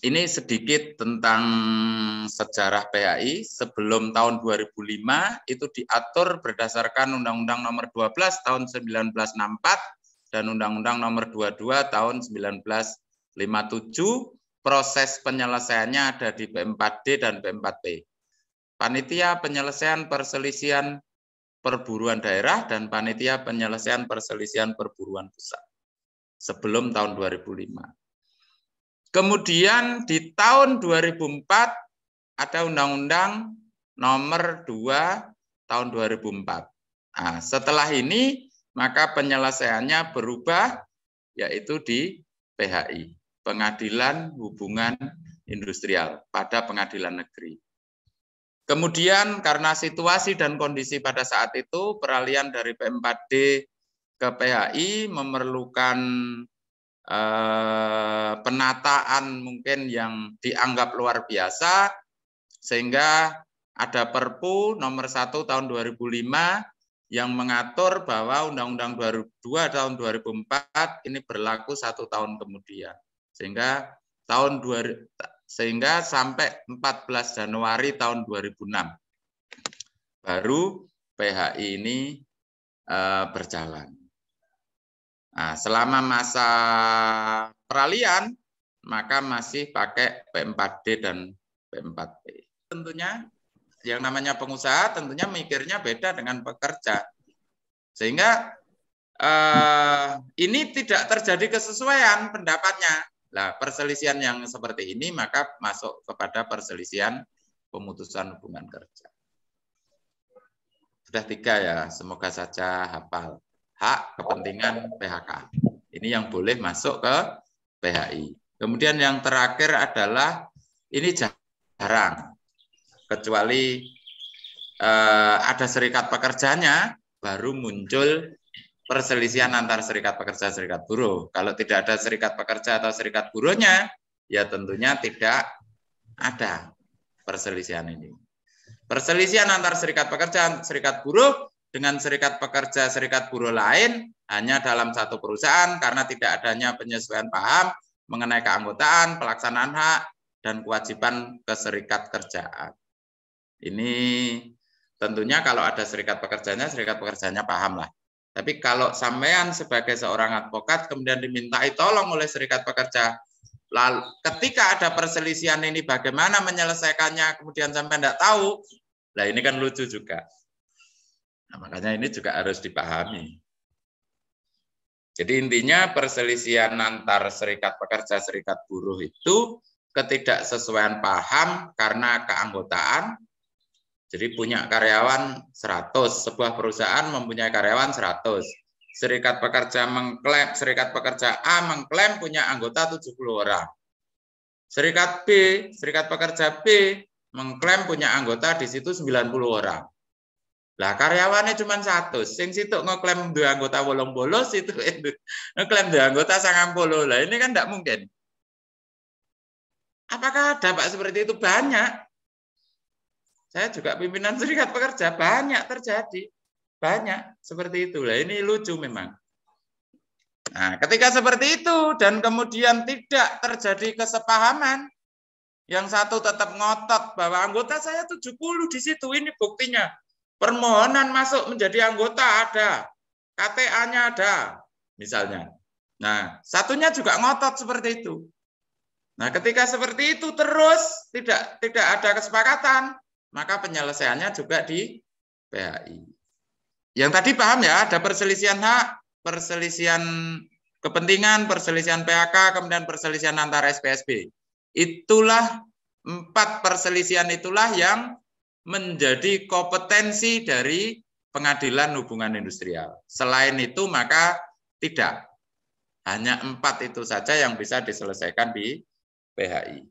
Ini sedikit tentang sejarah PHI. Sebelum tahun 2005 itu diatur berdasarkan Undang-Undang Nomor 12 tahun 1964 dan Undang-Undang Nomor 22 tahun 1957. Proses penyelesaiannya ada di p 4 d dan p 4 p Panitia penyelesaian perselisihan perburuan daerah dan panitia penyelesaian perselisihan perburuan pusat sebelum tahun 2005. Kemudian di tahun 2004 ada Undang-Undang nomor 2 tahun 2004. Nah, setelah ini maka penyelesaiannya berubah yaitu di PHI, Pengadilan Hubungan Industrial pada Pengadilan Negeri. Kemudian karena situasi dan kondisi pada saat itu peralihan dari P4D ke PHI memerlukan eh, penataan mungkin yang dianggap luar biasa sehingga ada Perpu nomor 1 tahun 2005 yang mengatur bahwa Undang-Undang 22 tahun 2004 ini berlaku satu tahun kemudian. Sehingga tahun 2000, sehingga sampai 14 Januari tahun 2006 baru PHI ini uh, berjalan. Nah, selama masa peralihan maka masih pakai P4D dan P4P. Tentunya yang namanya pengusaha tentunya mikirnya beda dengan pekerja. Sehingga eh, ini tidak terjadi kesesuaian pendapatnya Nah, perselisihan yang seperti ini maka masuk kepada perselisihan pemutusan hubungan kerja. Sudah tiga ya, semoga saja hafal. Hak, kepentingan, PHK. Ini yang boleh masuk ke PHI. Kemudian yang terakhir adalah ini jarang. Kecuali eh, ada serikat pekerjanya baru muncul perselisihan antar serikat pekerja serikat buruh. Kalau tidak ada serikat pekerja atau serikat buruhnya, ya tentunya tidak ada perselisihan ini. Perselisihan antar serikat pekerja serikat buruh dengan serikat pekerja serikat buruh lain hanya dalam satu perusahaan karena tidak adanya penyesuaian paham mengenai keanggotaan, pelaksanaan hak, dan kewajiban keserikat kerjaan. Ini tentunya kalau ada serikat pekerjanya, serikat pekerjanya paham lah tapi kalau sampean sebagai seorang advokat kemudian dimintai tolong oleh serikat pekerja, lalu ketika ada perselisihan ini bagaimana menyelesaikannya, kemudian sampean tidak tahu, lah ini kan lucu juga. Nah, makanya ini juga harus dipahami. Jadi intinya perselisihan antar serikat pekerja, serikat buruh itu ketidaksesuaian paham karena keanggotaan, jadi punya karyawan 100, sebuah perusahaan mempunyai karyawan 100. Serikat pekerja mengklaim, serikat pekerja A mengklaim punya anggota 70 orang. Serikat B, serikat pekerja B mengklaim punya anggota di situ 90 orang. Lah karyawannya cuma satu, sing situ ngeklaim dua anggota bolong bolos itu ngeklaim dua anggota sangat polo lah ini kan tidak mungkin. Apakah dampak seperti itu banyak? Saya juga pimpinan serikat pekerja, banyak terjadi. Banyak seperti itulah ini lucu memang. Nah, ketika seperti itu dan kemudian tidak terjadi kesepahaman, yang satu tetap ngotot bahwa anggota saya 70 di situ, ini buktinya. Permohonan masuk menjadi anggota ada, KTA-nya ada, misalnya. Nah, satunya juga ngotot seperti itu. Nah, ketika seperti itu terus tidak tidak ada kesepakatan, maka penyelesaiannya juga di PHI. Yang tadi paham ya, ada perselisihan hak, perselisihan kepentingan, perselisihan PHK, kemudian perselisihan antara SPSB. Itulah empat perselisihan itulah yang menjadi kompetensi dari pengadilan hubungan industrial. Selain itu maka tidak. Hanya empat itu saja yang bisa diselesaikan di PHI.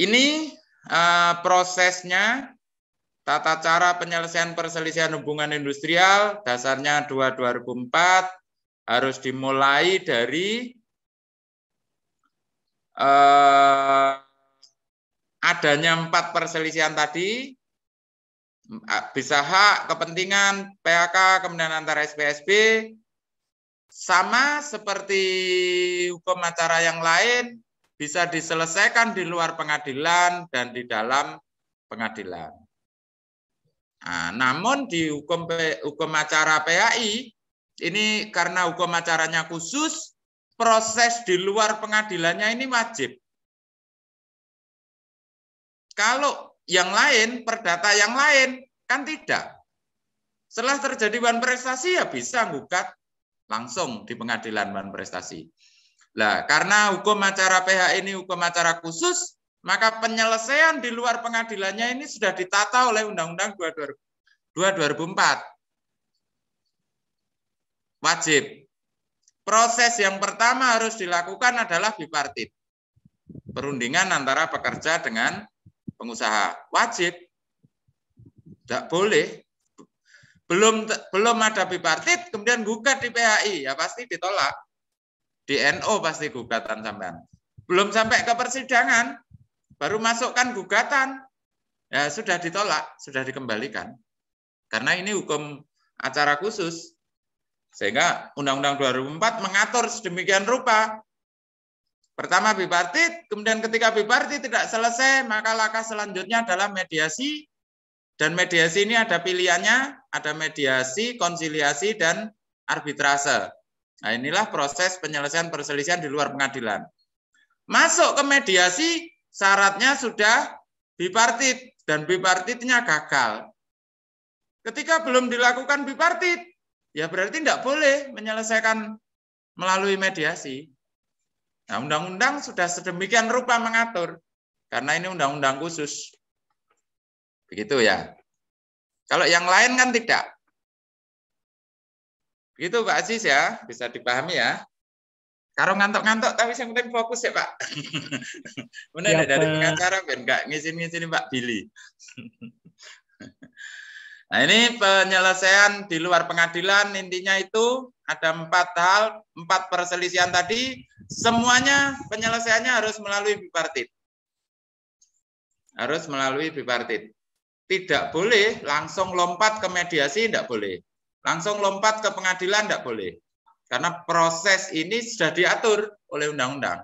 Ini Eh, prosesnya tata cara penyelesaian perselisihan hubungan industrial dasarnya 2 2004 harus dimulai dari eh, adanya empat perselisihan tadi eh, bisa hak, kepentingan, PHK, kemudian antara SPSB sama seperti hukum acara yang lain bisa diselesaikan di luar pengadilan dan di dalam pengadilan. Nah, namun di hukum hukum acara PAI ini karena hukum acaranya khusus, proses di luar pengadilannya ini wajib. Kalau yang lain, perdata yang lain kan tidak. Setelah terjadi wan prestasi ya bisa gugat langsung di pengadilan wan prestasi. Lah, karena hukum acara PH ini hukum acara khusus, maka penyelesaian di luar pengadilannya ini sudah ditata oleh Undang-Undang 2024. Wajib. Proses yang pertama harus dilakukan adalah bipartit. Perundingan antara pekerja dengan pengusaha. Wajib. Tidak boleh belum belum ada bipartit kemudian gugat di PHI ya pasti ditolak DNO pasti gugatan sampean. Belum sampai ke persidangan, baru masukkan gugatan. Ya, sudah ditolak, sudah dikembalikan. Karena ini hukum acara khusus. Sehingga Undang-Undang 2004 mengatur sedemikian rupa. Pertama bipartit, kemudian ketika bipartit tidak selesai, maka langkah selanjutnya adalah mediasi. Dan mediasi ini ada pilihannya, ada mediasi, konsiliasi, dan arbitrase. Nah, inilah proses penyelesaian perselisihan di luar pengadilan. Masuk ke mediasi, syaratnya sudah bipartit dan bipartitnya gagal. Ketika belum dilakukan bipartit, ya berarti tidak boleh menyelesaikan melalui mediasi. Nah, undang-undang sudah sedemikian rupa mengatur karena ini undang-undang khusus. Begitu ya. Kalau yang lain kan tidak. Itu Pak Aziz ya, bisa dipahami ya. Karo ngantuk-ngantuk tapi yang penting fokus ya Pak. Mana ya, dari pengacara biar nggak ngisin-ngisin Pak Billy. nah ini penyelesaian di luar pengadilan intinya itu ada empat hal, empat perselisihan tadi, semuanya penyelesaiannya harus melalui bipartit. Harus melalui bipartit. Tidak boleh langsung lompat ke mediasi, tidak boleh Langsung lompat ke pengadilan tidak boleh. Karena proses ini sudah diatur oleh undang-undang.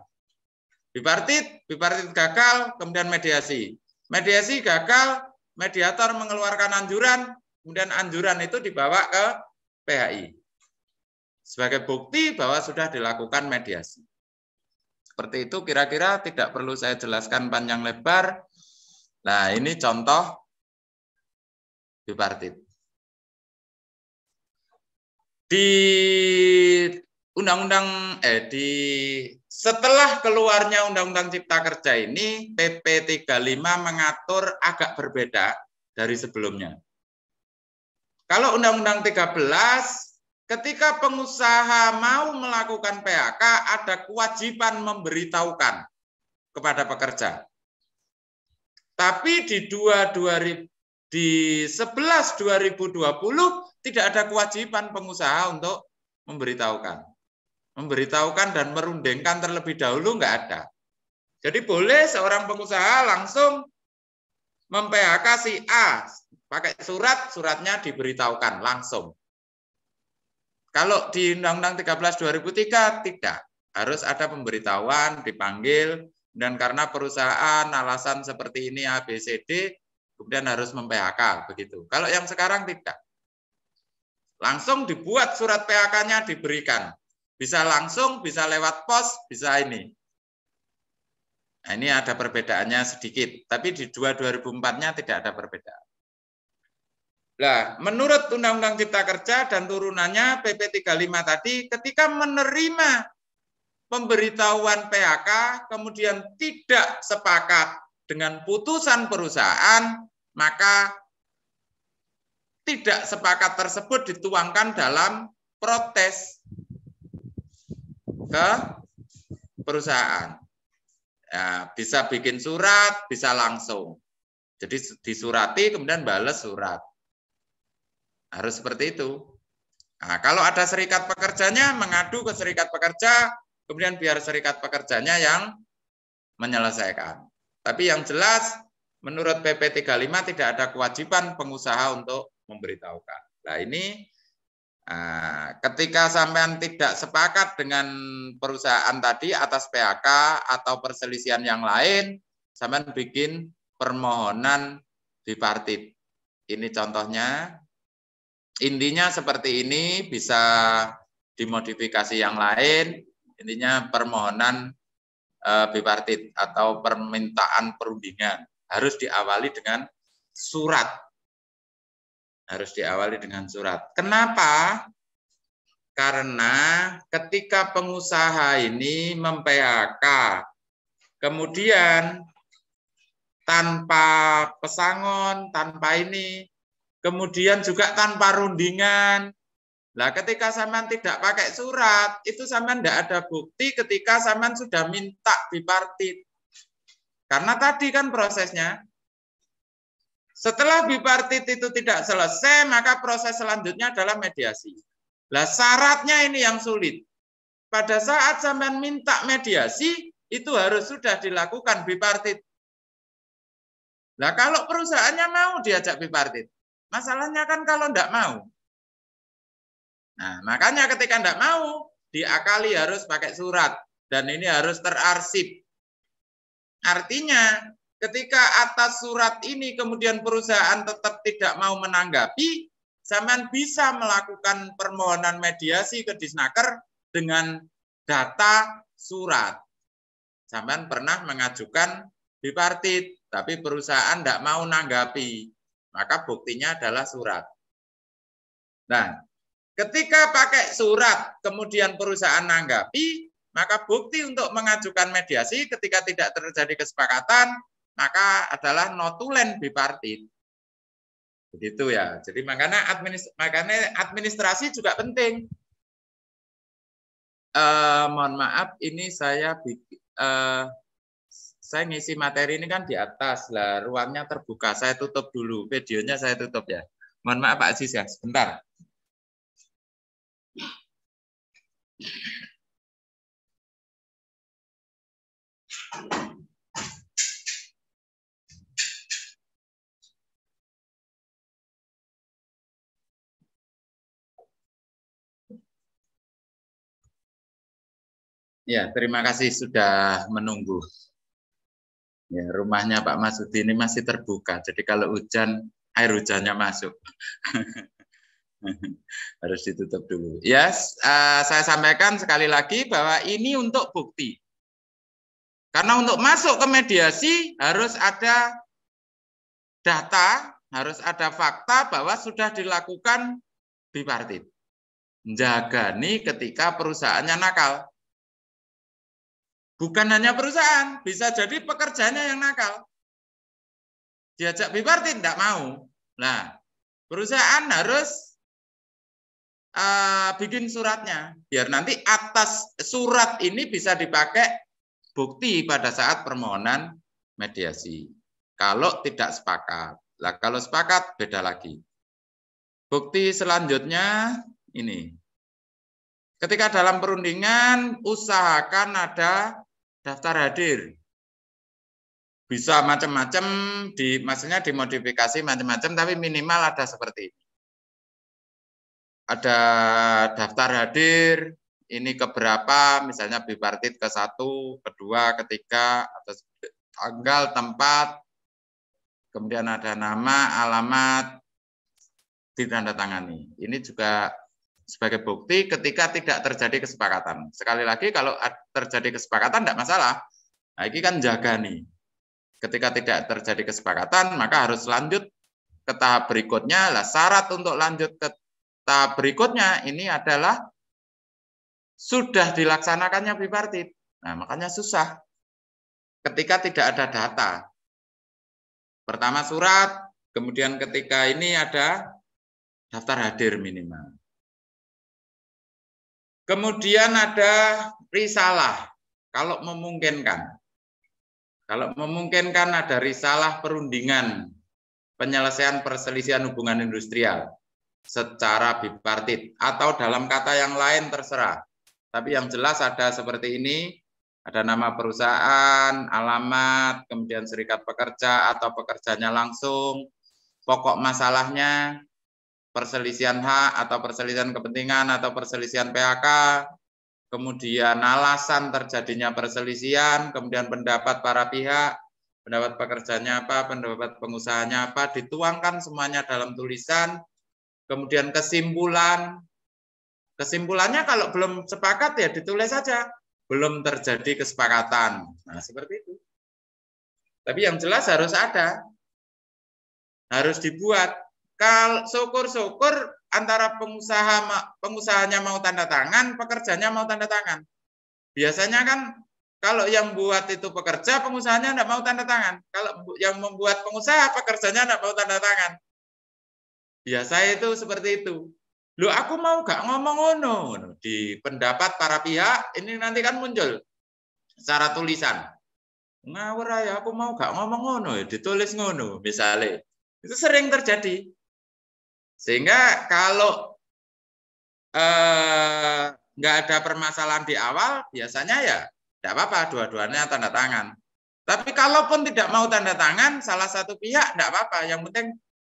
Bipartit, bipartit gagal, kemudian mediasi. Mediasi gagal, mediator mengeluarkan anjuran, kemudian anjuran itu dibawa ke PHI. Sebagai bukti bahwa sudah dilakukan mediasi. Seperti itu kira-kira tidak perlu saya jelaskan panjang lebar. Nah ini contoh bipartit di undang-undang eh di setelah keluarnya undang-undang cipta kerja ini PP 35 mengatur agak berbeda dari sebelumnya. Kalau undang-undang 13 ketika pengusaha mau melakukan PHK ada kewajiban memberitahukan kepada pekerja. Tapi di 2 di 11 2020 tidak ada kewajiban pengusaha untuk memberitahukan. Memberitahukan dan merundingkan terlebih dahulu enggak ada. Jadi boleh seorang pengusaha langsung mem-PHK si A pakai surat, suratnya diberitahukan langsung. Kalau di Undang-Undang 13 2003 tidak, harus ada pemberitahuan, dipanggil dan karena perusahaan alasan seperti ini ABCD kemudian harus mem-PHK begitu. Kalau yang sekarang tidak. Langsung dibuat surat PHK-nya diberikan. Bisa langsung, bisa lewat pos, bisa ini. Nah, ini ada perbedaannya sedikit, tapi di 2004-nya tidak ada perbedaan. Nah, menurut Undang-Undang Cipta Kerja dan turunannya PP 35 tadi, ketika menerima pemberitahuan PHK, kemudian tidak sepakat dengan putusan perusahaan, maka tidak sepakat tersebut dituangkan dalam protes ke perusahaan. Ya, bisa bikin surat, bisa langsung. Jadi disurati kemudian bales surat. Harus seperti itu. Nah, kalau ada serikat pekerjanya mengadu ke serikat pekerja, kemudian biar serikat pekerjanya yang menyelesaikan. Tapi yang jelas menurut PP 35 tidak ada kewajiban pengusaha untuk memberitahukan. Nah ini ah, ketika sampean tidak sepakat dengan perusahaan tadi atas PHK atau perselisihan yang lain, sampean bikin permohonan bipartit. Ini contohnya. Intinya seperti ini bisa dimodifikasi yang lain. Intinya permohonan eh, bipartit atau permintaan perundingan harus diawali dengan surat harus diawali dengan surat. Kenapa? Karena ketika pengusaha ini mem-PHK, kemudian tanpa pesangon, tanpa ini, kemudian juga tanpa rundingan. Nah, ketika Saman tidak pakai surat, itu Saman tidak ada bukti ketika Saman sudah minta bipartit. Karena tadi kan prosesnya, setelah bipartit itu tidak selesai, maka proses selanjutnya adalah mediasi. Lah syaratnya ini yang sulit. Pada saat zaman minta mediasi, itu harus sudah dilakukan bipartit. Nah, kalau perusahaannya mau diajak bipartit, masalahnya kan kalau tidak mau. Nah, makanya ketika tidak mau, diakali harus pakai surat dan ini harus terarsip. Artinya Ketika atas surat ini kemudian perusahaan tetap tidak mau menanggapi, Zaman bisa melakukan permohonan mediasi ke Disnaker dengan data surat. Zaman pernah mengajukan bipartit, tapi perusahaan tidak mau menanggapi, Maka buktinya adalah surat. Nah, ketika pakai surat, kemudian perusahaan menanggapi, maka bukti untuk mengajukan mediasi ketika tidak terjadi kesepakatan, maka adalah notulen bipartit. Begitu ya. Jadi makanya administrasi, makanya administrasi juga penting. Eh, mohon maaf, ini saya eh, saya ngisi materi ini kan di atas lah, ruangnya terbuka. Saya tutup dulu, videonya saya tutup ya. Mohon maaf Pak Aziz ya, sebentar. Thank you. Ya, terima kasih sudah menunggu. Ya, rumahnya Pak Masudi ini masih terbuka, jadi kalau hujan, air hujannya masuk. Harus ditutup dulu. Ya, yes, uh, saya sampaikan sekali lagi bahwa ini untuk bukti. Karena untuk masuk ke mediasi harus ada data, harus ada fakta bahwa sudah dilakukan bipartit. nih ketika perusahaannya nakal. Bukan hanya perusahaan, bisa jadi pekerjanya yang nakal. Diajak bipartit tidak mau. Nah, perusahaan harus uh, bikin suratnya biar nanti atas surat ini bisa dipakai bukti pada saat permohonan mediasi. Kalau tidak sepakat, lah kalau sepakat beda lagi. Bukti selanjutnya ini. Ketika dalam perundingan usahakan ada daftar hadir. Bisa macam-macam, di, maksudnya dimodifikasi macam-macam, tapi minimal ada seperti ini. Ada daftar hadir, ini keberapa, misalnya bipartit ke satu, kedua, ketiga, atau tanggal, tempat, kemudian ada nama, alamat, ditandatangani. Ini juga sebagai bukti ketika tidak terjadi kesepakatan. Sekali lagi kalau terjadi kesepakatan tidak masalah. Nah, ini kan jaga nih. Ketika tidak terjadi kesepakatan, maka harus lanjut ke tahap berikutnya. Lah syarat untuk lanjut ke tahap berikutnya ini adalah sudah dilaksanakannya bipartit. Nah, makanya susah ketika tidak ada data. Pertama surat, kemudian ketika ini ada daftar hadir minimal. Kemudian ada risalah, kalau memungkinkan. Kalau memungkinkan ada risalah perundingan penyelesaian perselisihan hubungan industrial secara bipartit atau dalam kata yang lain terserah. Tapi yang jelas ada seperti ini, ada nama perusahaan, alamat, kemudian serikat pekerja atau pekerjanya langsung, pokok masalahnya, perselisihan hak atau perselisihan kepentingan atau perselisihan PHK, kemudian alasan terjadinya perselisihan, kemudian pendapat para pihak, pendapat pekerjanya apa, pendapat pengusahanya apa, dituangkan semuanya dalam tulisan, kemudian kesimpulan. Kesimpulannya kalau belum sepakat ya ditulis saja, belum terjadi kesepakatan. Nah, seperti itu. Tapi yang jelas harus ada. Harus dibuat kalau syukur-syukur antara pengusaha pengusahanya mau tanda tangan, pekerjanya mau tanda tangan. Biasanya kan kalau yang buat itu pekerja, pengusahanya tidak mau tanda tangan. Kalau yang membuat pengusaha, pekerjanya tidak mau tanda tangan. Biasa ya, itu seperti itu. Lu aku mau gak ngomong ono di pendapat para pihak ini nanti kan muncul secara tulisan. Ngawur ya aku mau gak ngomong ono ya, ditulis ngono misalnya. Itu sering terjadi. Sehingga kalau eh, nggak eh, ada permasalahan di awal, biasanya ya tidak apa-apa, dua-duanya tanda tangan. Tapi kalaupun tidak mau tanda tangan, salah satu pihak tidak apa-apa. Yang penting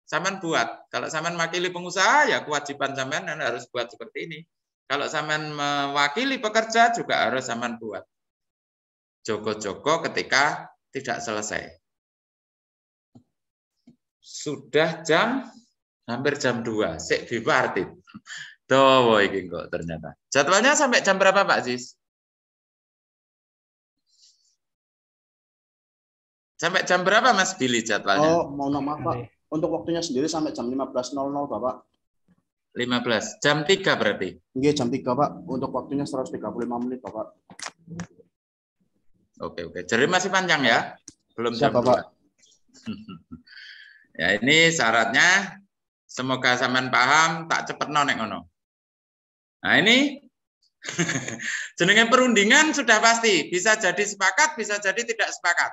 saman buat. Kalau saman mewakili pengusaha, ya kewajiban saman kan harus buat seperti ini. Kalau saman mewakili pekerja juga harus saman buat. joko-joko ketika tidak selesai. Sudah jam hampir jam 2. Sik bipartit. Tuh, iki kok ternyata. Jadwalnya sampai jam berapa Pak Sis? Sampai jam berapa Mas Billy jadwalnya? Oh, mau nama, Pak. Untuk waktunya sendiri sampai jam 15.00 Bapak. 15. Jam 3 berarti? Iya, jam 3 Pak. Untuk waktunya 135 menit Bapak. Oke, oke. Jadi masih panjang ya? Belum Siap, jam Bapak. ya, ini syaratnya Semoga sampean paham, tak cepet nonek ngono. Nah, ini jenenge perundingan sudah pasti bisa jadi sepakat, bisa jadi tidak sepakat.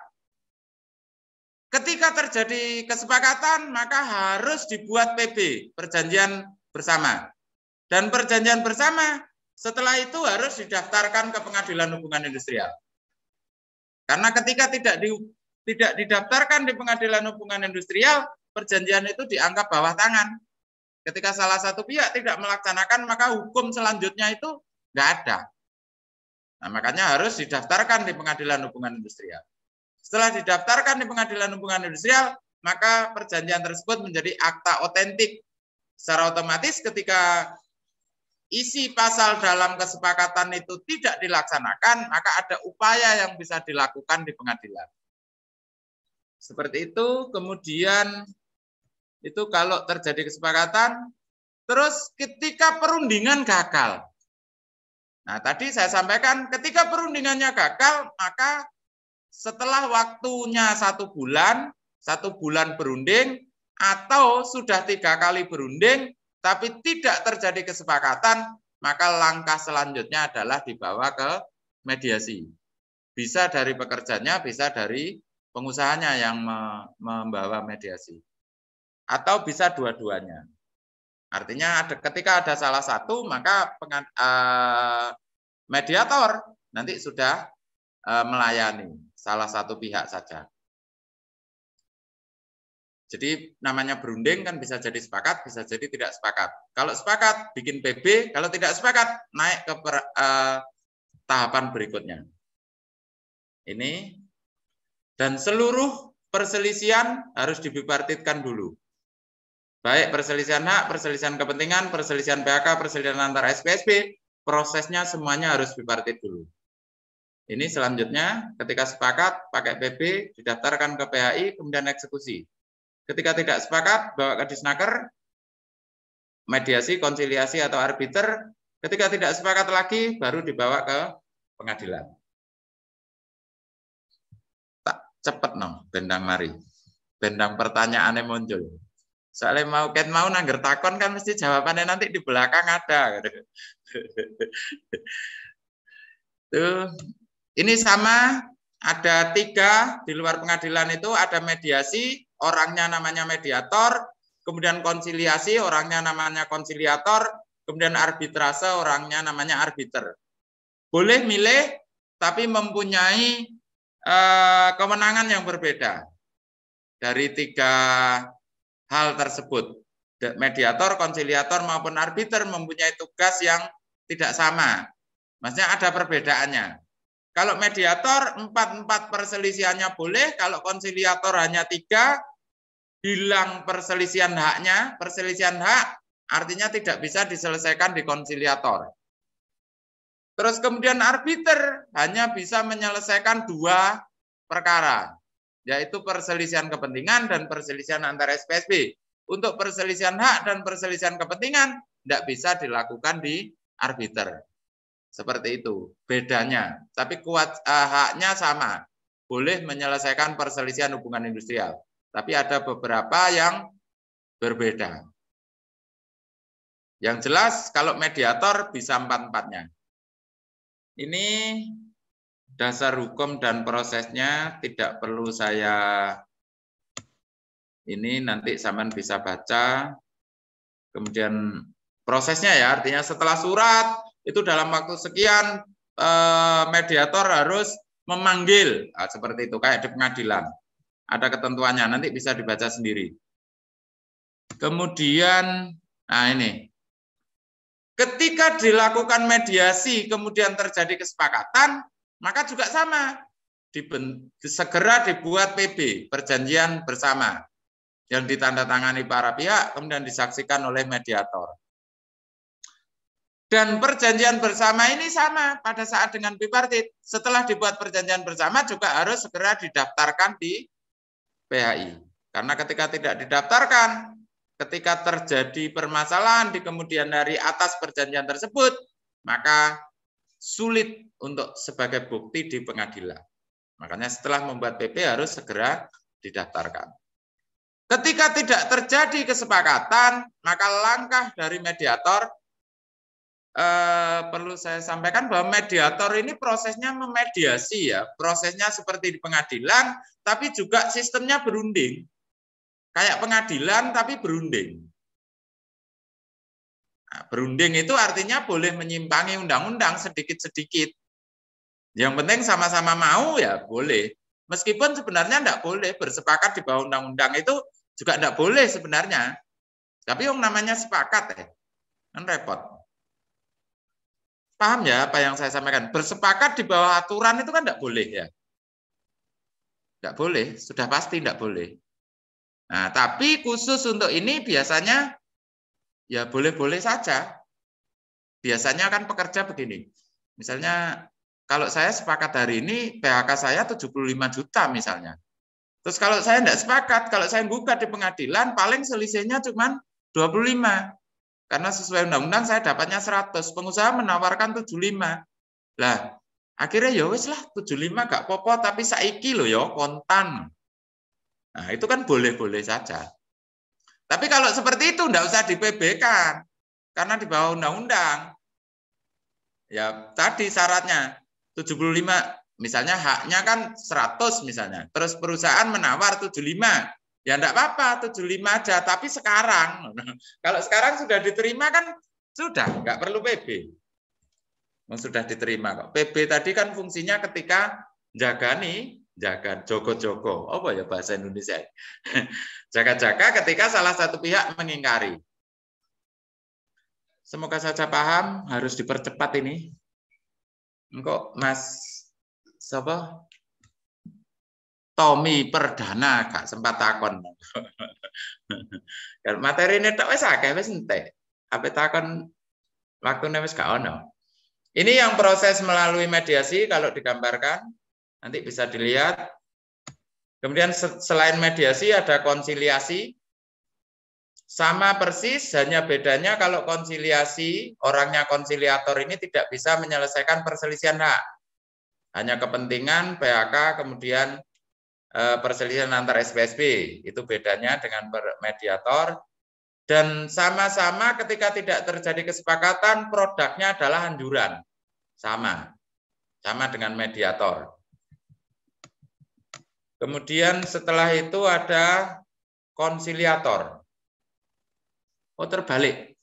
Ketika terjadi kesepakatan, maka harus dibuat PB, perjanjian bersama. Dan perjanjian bersama setelah itu harus didaftarkan ke Pengadilan Hubungan Industrial. Karena ketika tidak di, tidak didaftarkan di Pengadilan Hubungan Industrial, perjanjian itu dianggap bawah tangan. Ketika salah satu pihak tidak melaksanakan, maka hukum selanjutnya itu nggak ada. Nah, makanya harus didaftarkan di pengadilan hubungan industrial. Setelah didaftarkan di pengadilan hubungan industrial, maka perjanjian tersebut menjadi akta otentik. Secara otomatis ketika isi pasal dalam kesepakatan itu tidak dilaksanakan, maka ada upaya yang bisa dilakukan di pengadilan. Seperti itu, kemudian itu kalau terjadi kesepakatan, terus ketika perundingan gagal. Nah, tadi saya sampaikan ketika perundingannya gagal, maka setelah waktunya satu bulan, satu bulan berunding, atau sudah tiga kali berunding, tapi tidak terjadi kesepakatan, maka langkah selanjutnya adalah dibawa ke mediasi. Bisa dari pekerjanya, bisa dari pengusahanya yang membawa mediasi atau bisa dua-duanya. Artinya ada, ketika ada salah satu maka pengan, uh, mediator nanti sudah uh, melayani salah satu pihak saja. Jadi namanya berunding kan bisa jadi sepakat, bisa jadi tidak sepakat. Kalau sepakat bikin PB, kalau tidak sepakat naik ke per, uh, tahapan berikutnya. Ini dan seluruh perselisihan harus dibipartitkan dulu. Baik perselisihan hak, perselisihan kepentingan, perselisihan PHK, perselisihan antar SPSP, prosesnya semuanya harus bipartit dulu. Ini selanjutnya ketika sepakat pakai PP didaftarkan ke PHI kemudian eksekusi. Ketika tidak sepakat bawa ke disnaker, mediasi, konsiliasi atau arbiter. Ketika tidak sepakat lagi baru dibawa ke pengadilan. Tak cepat no bendang mari. Bendang pertanyaannya muncul soalnya mau ket mau nangger takon kan mesti jawabannya nanti di belakang ada tuh ini sama ada tiga di luar pengadilan itu ada mediasi orangnya namanya mediator kemudian konsiliasi orangnya namanya konsiliator kemudian arbitrase orangnya namanya arbiter boleh milih tapi mempunyai uh, eh, kemenangan yang berbeda dari tiga hal tersebut. Mediator, konsiliator maupun arbiter mempunyai tugas yang tidak sama. Maksudnya ada perbedaannya. Kalau mediator empat empat perselisihannya boleh, kalau konsiliator hanya tiga, hilang perselisihan haknya, perselisihan hak artinya tidak bisa diselesaikan di konsiliator. Terus kemudian arbiter hanya bisa menyelesaikan dua perkara yaitu perselisihan kepentingan dan perselisihan antara SPSP. Untuk perselisihan hak dan perselisihan kepentingan tidak bisa dilakukan di arbiter. Seperti itu bedanya. Tapi kuat eh, haknya sama. Boleh menyelesaikan perselisihan hubungan industrial. Tapi ada beberapa yang berbeda. Yang jelas kalau mediator bisa empat-empatnya. Ini dasar hukum dan prosesnya tidak perlu saya ini nanti zaman bisa baca. Kemudian prosesnya ya, artinya setelah surat itu dalam waktu sekian eh, mediator harus memanggil ah, seperti itu kayak di pengadilan. Ada ketentuannya, nanti bisa dibaca sendiri. Kemudian nah ini Ketika dilakukan mediasi kemudian terjadi kesepakatan, maka juga sama, segera dibuat PB, perjanjian bersama, yang ditandatangani para pihak, kemudian disaksikan oleh mediator. Dan perjanjian bersama ini sama pada saat dengan bipartit. Setelah dibuat perjanjian bersama juga harus segera didaftarkan di PHI. Karena ketika tidak didaftarkan, ketika terjadi permasalahan di kemudian dari atas perjanjian tersebut, maka sulit untuk sebagai bukti di pengadilan. Makanya setelah membuat PP harus segera didaftarkan. Ketika tidak terjadi kesepakatan, maka langkah dari mediator eh, perlu saya sampaikan bahwa mediator ini prosesnya memediasi ya, prosesnya seperti di pengadilan, tapi juga sistemnya berunding, kayak pengadilan tapi berunding. Nah, berunding itu artinya boleh menyimpangi undang-undang sedikit-sedikit. Yang penting sama-sama mau ya boleh. Meskipun sebenarnya tidak boleh bersepakat di bawah undang-undang itu juga tidak boleh sebenarnya. Tapi yang namanya sepakat ya, kan repot. Paham ya apa yang saya sampaikan? Bersepakat di bawah aturan itu kan tidak boleh ya. Tidak boleh, sudah pasti tidak boleh. Nah, tapi khusus untuk ini biasanya ya boleh-boleh saja. Biasanya kan pekerja begini. Misalnya kalau saya sepakat hari ini PHK saya 75 juta misalnya. Terus kalau saya tidak sepakat, kalau saya buka di pengadilan paling selisihnya cuma 25. Karena sesuai undang-undang saya dapatnya 100, pengusaha menawarkan 75. Lah, akhirnya ya wis lah 75 gak popo tapi saiki loh ya kontan. Nah, itu kan boleh-boleh saja. Tapi kalau seperti itu enggak usah di PB kan karena di bawah undang-undang. Ya tadi syaratnya 75 misalnya haknya kan 100 misalnya. Terus perusahaan menawar 75. Ya enggak apa-apa 75 aja tapi sekarang. Kalau sekarang sudah diterima kan sudah enggak perlu PB. Oh, sudah diterima kok. PB tadi kan fungsinya ketika jagani jaga joko-joko. apa ya bahasa Indonesia Jaga-jaga ketika salah satu pihak mengingkari. Semoga saja paham, harus dipercepat ini. Kok Mas siapa? Tommy Perdana Kak sempat takon. materi ini tak usah, kayak bisa nanti. Apa takon waktu wes gak ono. Ini yang proses melalui mediasi kalau digambarkan nanti bisa dilihat Kemudian selain mediasi ada konsiliasi. Sama persis, hanya bedanya kalau konsiliasi, orangnya konsiliator ini tidak bisa menyelesaikan perselisihan hak. Hanya kepentingan, PHK, kemudian eh, perselisihan antar SPSB. Itu bedanya dengan mediator. Dan sama-sama ketika tidak terjadi kesepakatan, produknya adalah anjuran. Sama. Sama dengan mediator. Kemudian setelah itu ada konsiliator. Oh terbalik.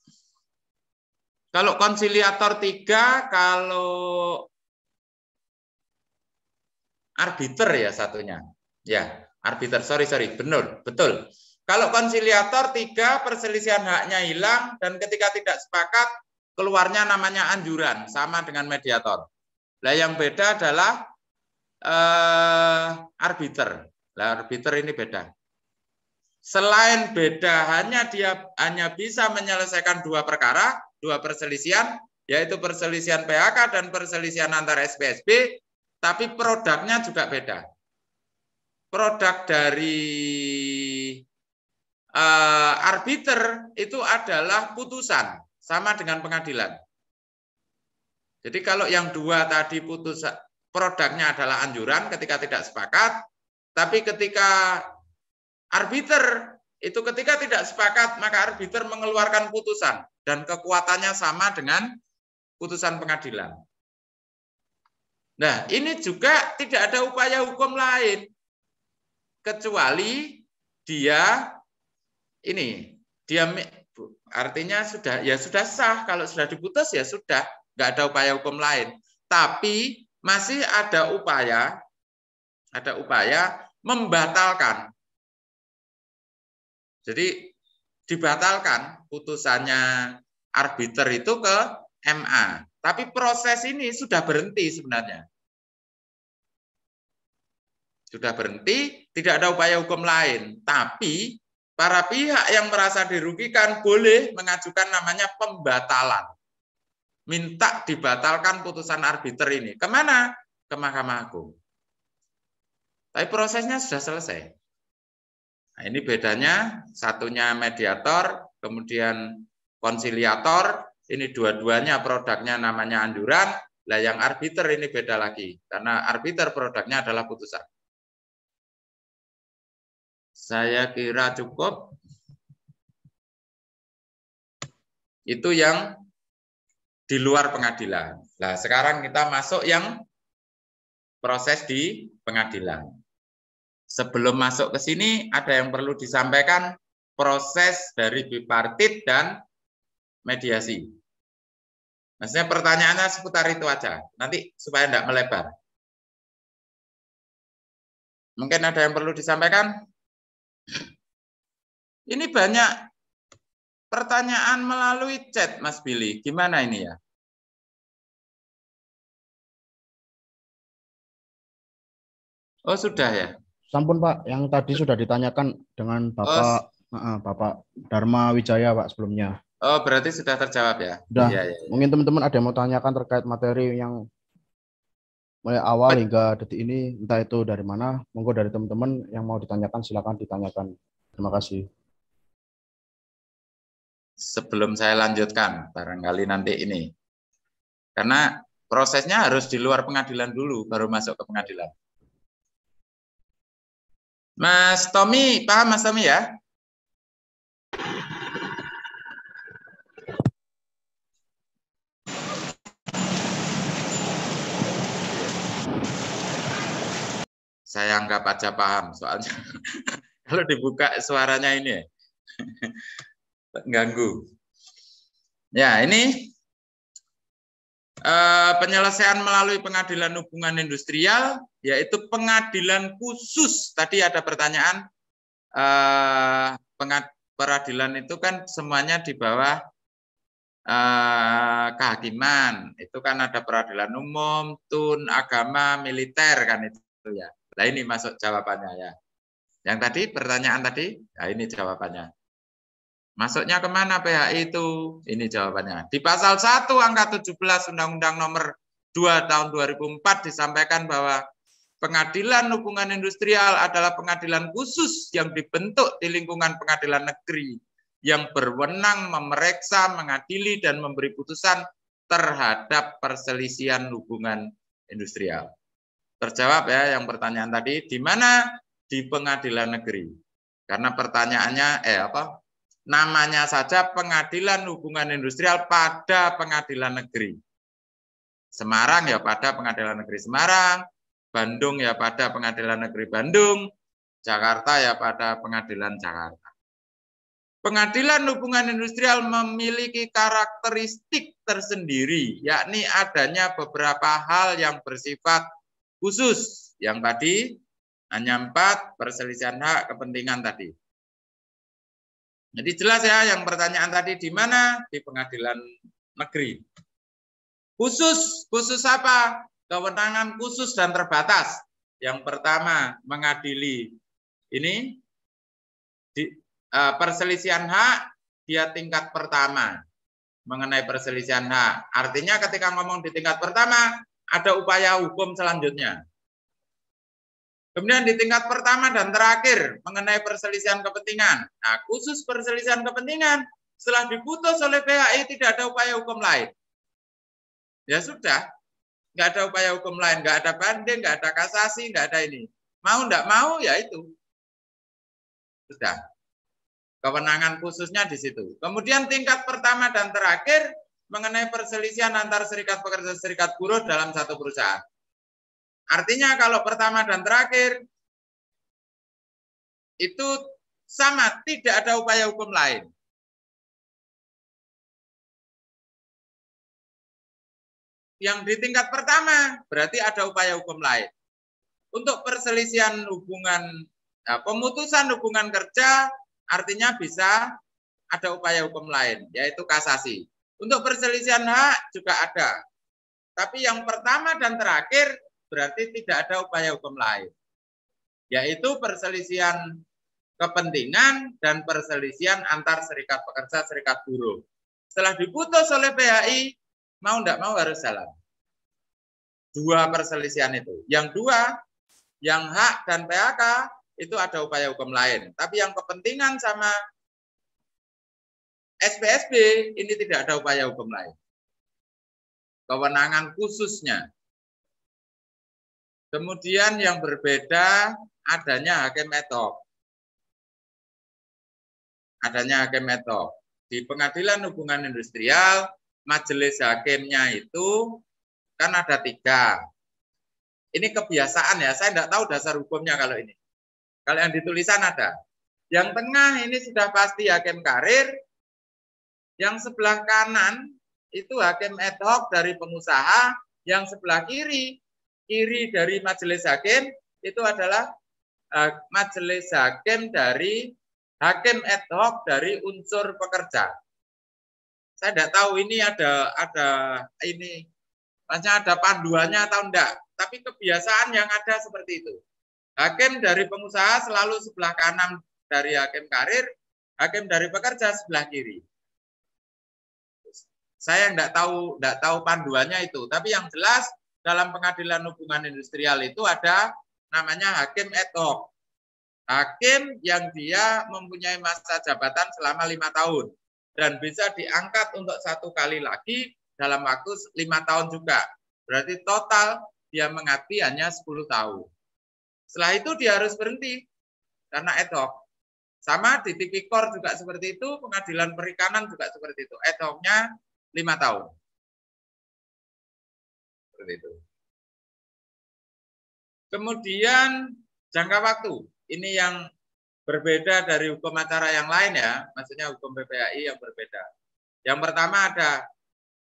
Kalau konsiliator tiga, kalau arbiter ya satunya. Ya, arbiter. Sorry, sorry. Benar, betul. Kalau konsiliator tiga, perselisihan haknya hilang, dan ketika tidak sepakat, keluarnya namanya anjuran, sama dengan mediator. Nah, yang beda adalah uh, arbiter. Nah, arbiter ini beda. Selain beda, hanya dia hanya bisa menyelesaikan dua perkara, dua perselisihan, yaitu perselisihan PHK dan perselisihan antar SPSB, tapi produknya juga beda. Produk dari uh, arbiter itu adalah putusan, sama dengan pengadilan. Jadi kalau yang dua tadi putusan produknya adalah anjuran ketika tidak sepakat, tapi ketika arbiter itu ketika tidak sepakat maka arbiter mengeluarkan putusan dan kekuatannya sama dengan putusan pengadilan. Nah, ini juga tidak ada upaya hukum lain kecuali dia ini dia artinya sudah ya sudah sah kalau sudah diputus ya sudah nggak ada upaya hukum lain. Tapi masih ada upaya ada upaya membatalkan. Jadi dibatalkan putusannya arbiter itu ke MA. Tapi proses ini sudah berhenti sebenarnya. Sudah berhenti, tidak ada upaya hukum lain. Tapi para pihak yang merasa dirugikan boleh mengajukan namanya pembatalan minta dibatalkan putusan arbiter ini. Kemana? Ke Mahkamah Agung. Tapi prosesnya sudah selesai. Nah, ini bedanya, satunya mediator, kemudian konsiliator, ini dua-duanya produknya namanya anjuran, lah yang arbiter ini beda lagi, karena arbiter produknya adalah putusan. Saya kira cukup. Itu yang di luar pengadilan. Nah, sekarang kita masuk yang proses di pengadilan. Sebelum masuk ke sini, ada yang perlu disampaikan proses dari bipartit dan mediasi. Maksudnya pertanyaannya seputar itu aja. Nanti supaya tidak melebar. Mungkin ada yang perlu disampaikan? Ini banyak pertanyaan melalui chat, Mas Billy. Gimana ini ya? Oh sudah ya. Sampun Pak, yang tadi sudah ditanyakan dengan Bapak oh. Bapak Dharma Wijaya Pak sebelumnya. Oh berarti sudah terjawab ya? Sudah. Ya, ya, Mungkin teman-teman ada yang mau tanyakan terkait materi yang mulai awal Pat hingga detik ini entah itu dari mana, monggo dari teman-teman yang mau ditanyakan silakan ditanyakan. Terima kasih sebelum saya lanjutkan barangkali nanti ini. Karena prosesnya harus di luar pengadilan dulu baru masuk ke pengadilan. Mas Tommy, paham Mas Tommy ya? Saya anggap aja paham soalnya kalau dibuka suaranya ini ganggu. Ya, ini eh, penyelesaian melalui pengadilan hubungan industrial, yaitu pengadilan khusus. Tadi ada pertanyaan, eh, pengad, peradilan itu kan semuanya di bawah eh, kehakiman. Itu kan ada peradilan umum, tun, agama, militer kan itu ya. Nah ini masuk jawabannya ya. Yang tadi pertanyaan tadi, nah ini jawabannya. Masuknya kemana PHI itu? Ini jawabannya. Di pasal 1 angka 17 Undang-Undang nomor 2 tahun 2004 disampaikan bahwa pengadilan hubungan industrial adalah pengadilan khusus yang dibentuk di lingkungan pengadilan negeri yang berwenang memeriksa, mengadili, dan memberi putusan terhadap perselisihan hubungan industrial. Terjawab ya yang pertanyaan tadi, di mana? Di pengadilan negeri. Karena pertanyaannya, eh apa? Namanya saja pengadilan hubungan industrial pada pengadilan negeri. Semarang ya pada pengadilan negeri Semarang, Bandung ya pada pengadilan negeri Bandung, Jakarta ya pada pengadilan Jakarta. Pengadilan hubungan industrial memiliki karakteristik tersendiri, yakni adanya beberapa hal yang bersifat khusus. Yang tadi hanya empat perselisihan hak kepentingan tadi. Jadi jelas ya yang pertanyaan tadi di mana? Di pengadilan negeri. Khusus, khusus apa? Kewenangan khusus dan terbatas. Yang pertama, mengadili ini di, uh, perselisihan hak dia tingkat pertama mengenai perselisihan hak. Artinya ketika ngomong di tingkat pertama, ada upaya hukum selanjutnya. Kemudian di tingkat pertama dan terakhir mengenai perselisihan kepentingan. Nah, khusus perselisihan kepentingan setelah diputus oleh PHI tidak ada upaya hukum lain. Ya sudah, nggak ada upaya hukum lain, nggak ada banding, nggak ada kasasi, nggak ada ini. Mau nggak mau ya itu. Sudah. Kewenangan khususnya di situ. Kemudian tingkat pertama dan terakhir mengenai perselisihan antar serikat pekerja serikat buruh dalam satu perusahaan. Artinya kalau pertama dan terakhir itu sama, tidak ada upaya hukum lain. Yang di tingkat pertama berarti ada upaya hukum lain. Untuk perselisihan hubungan, ya, pemutusan hubungan kerja artinya bisa ada upaya hukum lain, yaitu kasasi. Untuk perselisihan hak juga ada. Tapi yang pertama dan terakhir berarti tidak ada upaya hukum lain, yaitu perselisihan kepentingan dan perselisihan antar serikat pekerja, serikat buruh. Setelah diputus oleh PHI, mau tidak mau harus jalan. Dua perselisihan itu. Yang dua, yang hak dan PHK itu ada upaya hukum lain. Tapi yang kepentingan sama SPSB ini tidak ada upaya hukum lain. Kewenangan khususnya Kemudian yang berbeda adanya hakim etok. Adanya hakim etok. Di pengadilan hubungan industrial, majelis hakimnya itu kan ada tiga. Ini kebiasaan ya, saya tidak tahu dasar hukumnya kalau ini. Kalau yang ditulisan ada. Yang tengah ini sudah pasti hakim karir, yang sebelah kanan itu hakim ad hoc dari pengusaha, yang sebelah kiri kiri dari majelis hakim itu adalah eh, majelis hakim dari hakim ad hoc dari unsur pekerja. Saya tidak tahu ini ada ada ini hanya ada panduannya atau enggak, tapi kebiasaan yang ada seperti itu. Hakim dari pengusaha selalu sebelah kanan dari hakim karir, hakim dari pekerja sebelah kiri. Saya enggak tahu enggak tahu panduannya itu, tapi yang jelas dalam pengadilan hubungan industrial itu ada namanya hakim ad hoc. Hakim yang dia mempunyai masa jabatan selama lima tahun dan bisa diangkat untuk satu kali lagi dalam waktu lima tahun juga. Berarti total dia mengabdi hanya 10 tahun. Setelah itu dia harus berhenti karena ad hoc. Sama di tipikor juga seperti itu, pengadilan perikanan juga seperti itu. Ad hoc-nya tahun seperti itu. Kemudian jangka waktu. Ini yang berbeda dari hukum acara yang lain ya, maksudnya hukum PPAI yang berbeda. Yang pertama ada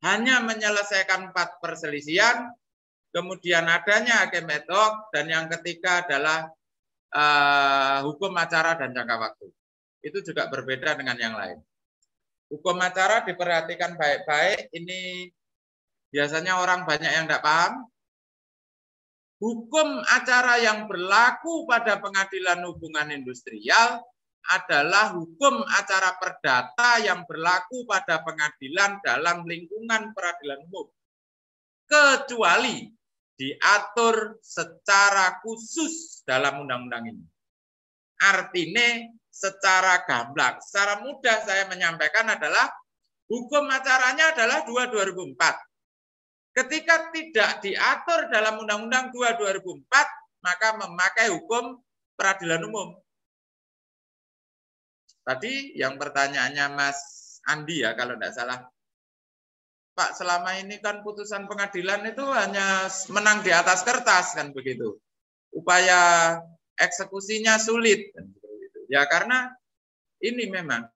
hanya menyelesaikan empat perselisihan, kemudian adanya hakim metok dan yang ketiga adalah uh, hukum acara dan jangka waktu. Itu juga berbeda dengan yang lain. Hukum acara diperhatikan baik-baik, ini biasanya orang banyak yang tidak paham. Hukum acara yang berlaku pada pengadilan hubungan industrial adalah hukum acara perdata yang berlaku pada pengadilan dalam lingkungan peradilan umum. Kecuali diatur secara khusus dalam undang-undang ini. Artinya secara gamblang, secara mudah saya menyampaikan adalah hukum acaranya adalah 2 2004 Ketika tidak diatur dalam Undang-Undang 2 2004, maka memakai hukum peradilan umum. Tadi yang pertanyaannya Mas Andi ya kalau tidak salah. Pak, selama ini kan putusan pengadilan itu hanya menang di atas kertas kan begitu. Upaya eksekusinya sulit. Kan ya karena ini memang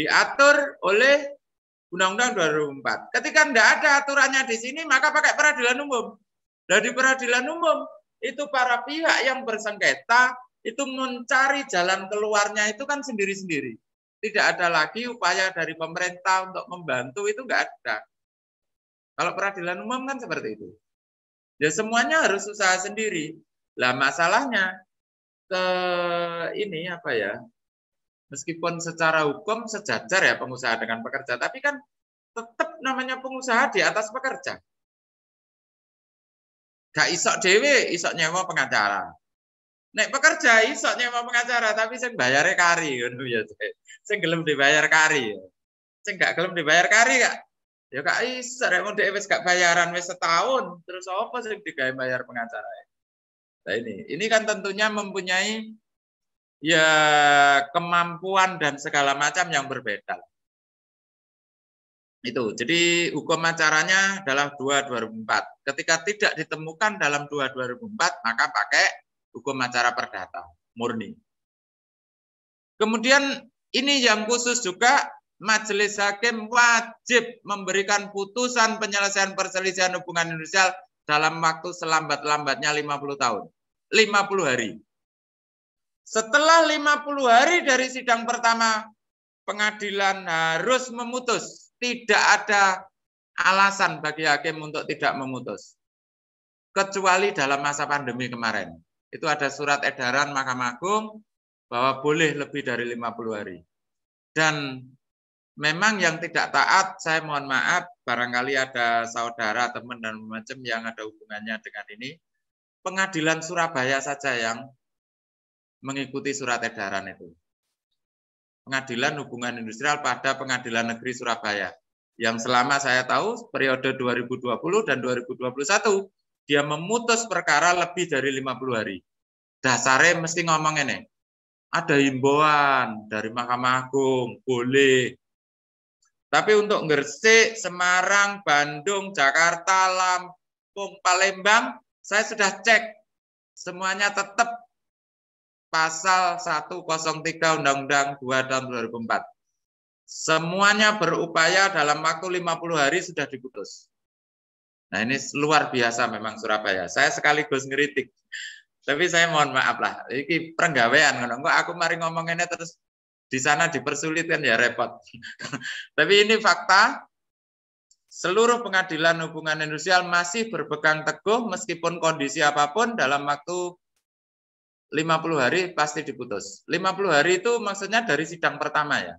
diatur oleh Undang-Undang 2004. Ketika tidak ada aturannya di sini, maka pakai peradilan umum. Dari peradilan umum, itu para pihak yang bersengketa itu mencari jalan keluarnya itu kan sendiri-sendiri. Tidak ada lagi upaya dari pemerintah untuk membantu itu enggak ada. Kalau peradilan umum kan seperti itu. Ya semuanya harus usaha sendiri. Lah masalahnya ke ini apa ya? meskipun secara hukum sejajar ya pengusaha dengan pekerja, tapi kan tetap namanya pengusaha di atas pekerja. Gak isok dewe, isok nyewa pengacara. Nek pekerja isok nyewa pengacara, tapi saya bayarnya kari. Saya gelem dibayar kari. Saya gak gelem dibayar kari kak. Ya kak iso, saya mau wis gak bayaran wis setahun, terus apa sih dibayar bayar pengacara? Nah ini, ini kan tentunya mempunyai ya kemampuan dan segala macam yang berbeda. Itu. Jadi hukum acaranya adalah 2 2004. Ketika tidak ditemukan dalam 2 2004, maka pakai hukum acara perdata murni. Kemudian ini yang khusus juga majelis hakim wajib memberikan putusan penyelesaian perselisihan hubungan industrial dalam waktu selambat-lambatnya 50 tahun. 50 hari. Setelah 50 hari dari sidang pertama, pengadilan harus memutus. Tidak ada alasan bagi hakim untuk tidak memutus. Kecuali dalam masa pandemi kemarin. Itu ada surat edaran Mahkamah Agung bahwa boleh lebih dari 50 hari. Dan memang yang tidak taat, saya mohon maaf, barangkali ada saudara, teman, dan macam yang ada hubungannya dengan ini. Pengadilan Surabaya saja yang mengikuti surat edaran itu. Pengadilan Hubungan Industrial pada Pengadilan Negeri Surabaya. Yang selama saya tahu periode 2020 dan 2021 dia memutus perkara lebih dari 50 hari. Dasarnya mesti ngomong ini. Ada himbauan dari Mahkamah Agung, boleh. Tapi untuk Gresik, Semarang, Bandung, Jakarta, Lampung, Palembang, saya sudah cek. Semuanya tetap pasal 103 Undang-Undang 2 tahun 2004. Semuanya berupaya dalam waktu 50 hari sudah diputus. Nah ini luar biasa memang Surabaya. Saya sekaligus ngeritik. Tapi saya mohon maaf lah, ini perenggawean. Kok aku mari ngomong ini terus di sana dipersulit kan, ya repot. Tapi ini fakta, seluruh pengadilan hubungan industrial masih berpegang teguh meskipun kondisi apapun dalam waktu 50 hari pasti diputus. 50 hari itu maksudnya dari sidang pertama ya.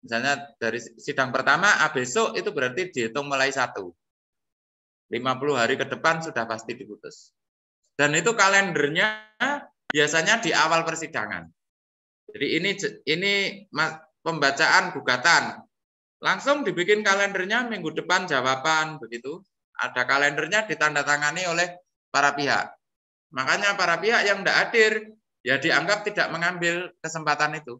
Misalnya dari sidang pertama, A besok itu berarti dihitung mulai satu. 50 hari ke depan sudah pasti diputus. Dan itu kalendernya biasanya di awal persidangan. Jadi ini ini pembacaan gugatan. Langsung dibikin kalendernya minggu depan jawaban begitu. Ada kalendernya ditandatangani oleh para pihak. Makanya para pihak yang tidak hadir ya dianggap tidak mengambil kesempatan itu.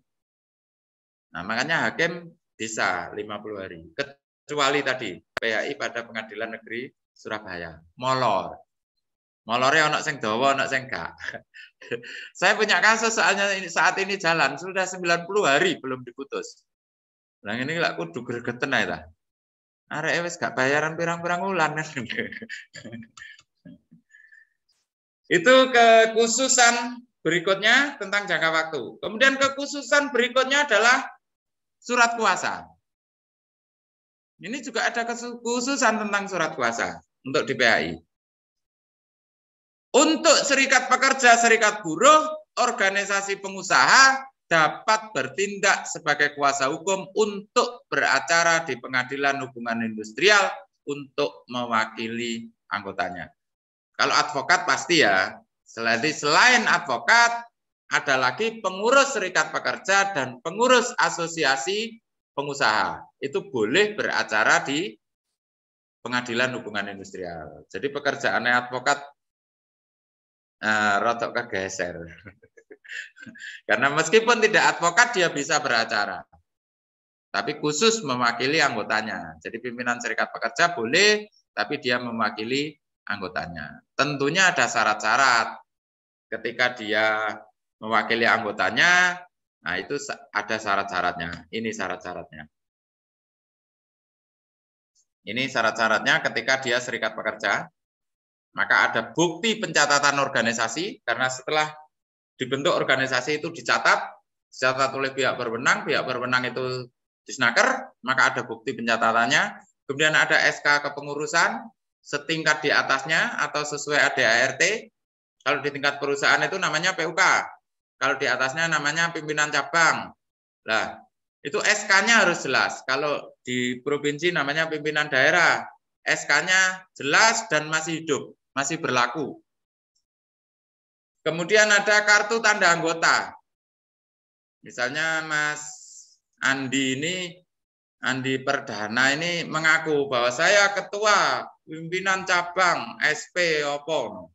Nah, makanya hakim bisa 50 hari. Kecuali tadi PHI pada Pengadilan Negeri Surabaya. Molor. Molornya anak sing dawa, anak sengka. Saya punya kasus soalnya ini, saat ini jalan sudah 90 hari belum diputus. Nah ini lah kudu gregeten ae ta. Arek wis gak bayaran pirang-pirang ulan. Itu kekhususan berikutnya tentang jangka waktu. Kemudian kekhususan berikutnya adalah surat kuasa. Ini juga ada kekhususan tentang surat kuasa untuk DPAI. Untuk serikat pekerja, serikat buruh, organisasi pengusaha dapat bertindak sebagai kuasa hukum untuk beracara di pengadilan hubungan industrial untuk mewakili anggotanya. Kalau advokat pasti ya. Selain selain advokat ada lagi pengurus serikat pekerja dan pengurus asosiasi pengusaha. Itu boleh beracara di pengadilan hubungan industrial. Jadi pekerjaannya advokat uh, rotok kegeser. Karena meskipun tidak advokat dia bisa beracara. Tapi khusus mewakili anggotanya. Jadi pimpinan serikat pekerja boleh, tapi dia mewakili anggotanya. Tentunya ada syarat-syarat. Ketika dia mewakili anggotanya, nah itu ada syarat-syaratnya. Ini syarat-syaratnya. Ini syarat-syaratnya ketika dia serikat pekerja, maka ada bukti pencatatan organisasi karena setelah dibentuk organisasi itu dicatat, dicatat oleh pihak berwenang, pihak berwenang itu disnaker, maka ada bukti pencatatannya. Kemudian ada SK kepengurusan, setingkat di atasnya atau sesuai ADART. Kalau di tingkat perusahaan itu namanya PUK. Kalau di atasnya namanya pimpinan cabang. Nah, itu SK-nya harus jelas. Kalau di provinsi namanya pimpinan daerah, SK-nya jelas dan masih hidup, masih berlaku. Kemudian ada kartu tanda anggota. Misalnya Mas Andi ini, Andi Perdana ini mengaku bahwa saya ketua pimpinan cabang SP apa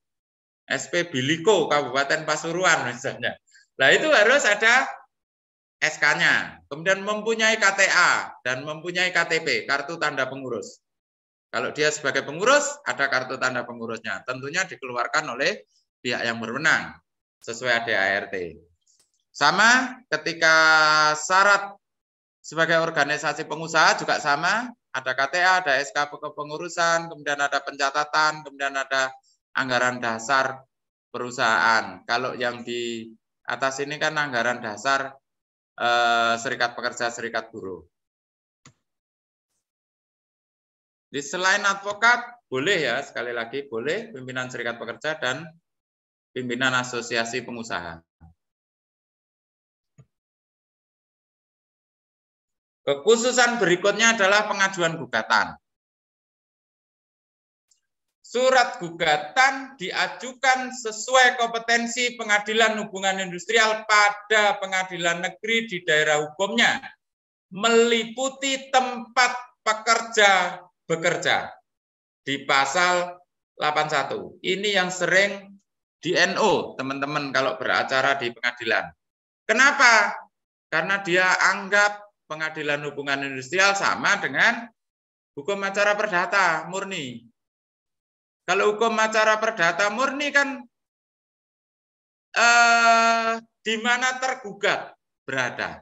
SP Biliko Kabupaten Pasuruan misalnya. Nah itu harus ada SK-nya, kemudian mempunyai KTA dan mempunyai KTP, kartu tanda pengurus. Kalau dia sebagai pengurus, ada kartu tanda pengurusnya. Tentunya dikeluarkan oleh pihak yang berwenang sesuai ADART. Sama ketika syarat sebagai organisasi pengusaha juga sama, ada KTA, ada SK kepengurusan, kemudian ada pencatatan, kemudian ada anggaran dasar perusahaan. Kalau yang di atas ini kan anggaran dasar eh, serikat pekerja, serikat buruh. Di selain advokat, boleh ya, sekali lagi boleh pimpinan serikat pekerja dan pimpinan asosiasi pengusaha. Kekhususan berikutnya adalah pengajuan gugatan. Surat gugatan diajukan sesuai kompetensi pengadilan hubungan industrial pada pengadilan negeri di daerah hukumnya, meliputi tempat pekerja bekerja di pasal 81. Ini yang sering di NO, teman-teman, kalau beracara di pengadilan. Kenapa? Karena dia anggap pengadilan hubungan industrial sama dengan hukum acara perdata murni. Kalau hukum acara perdata murni kan eh, di mana tergugat berada.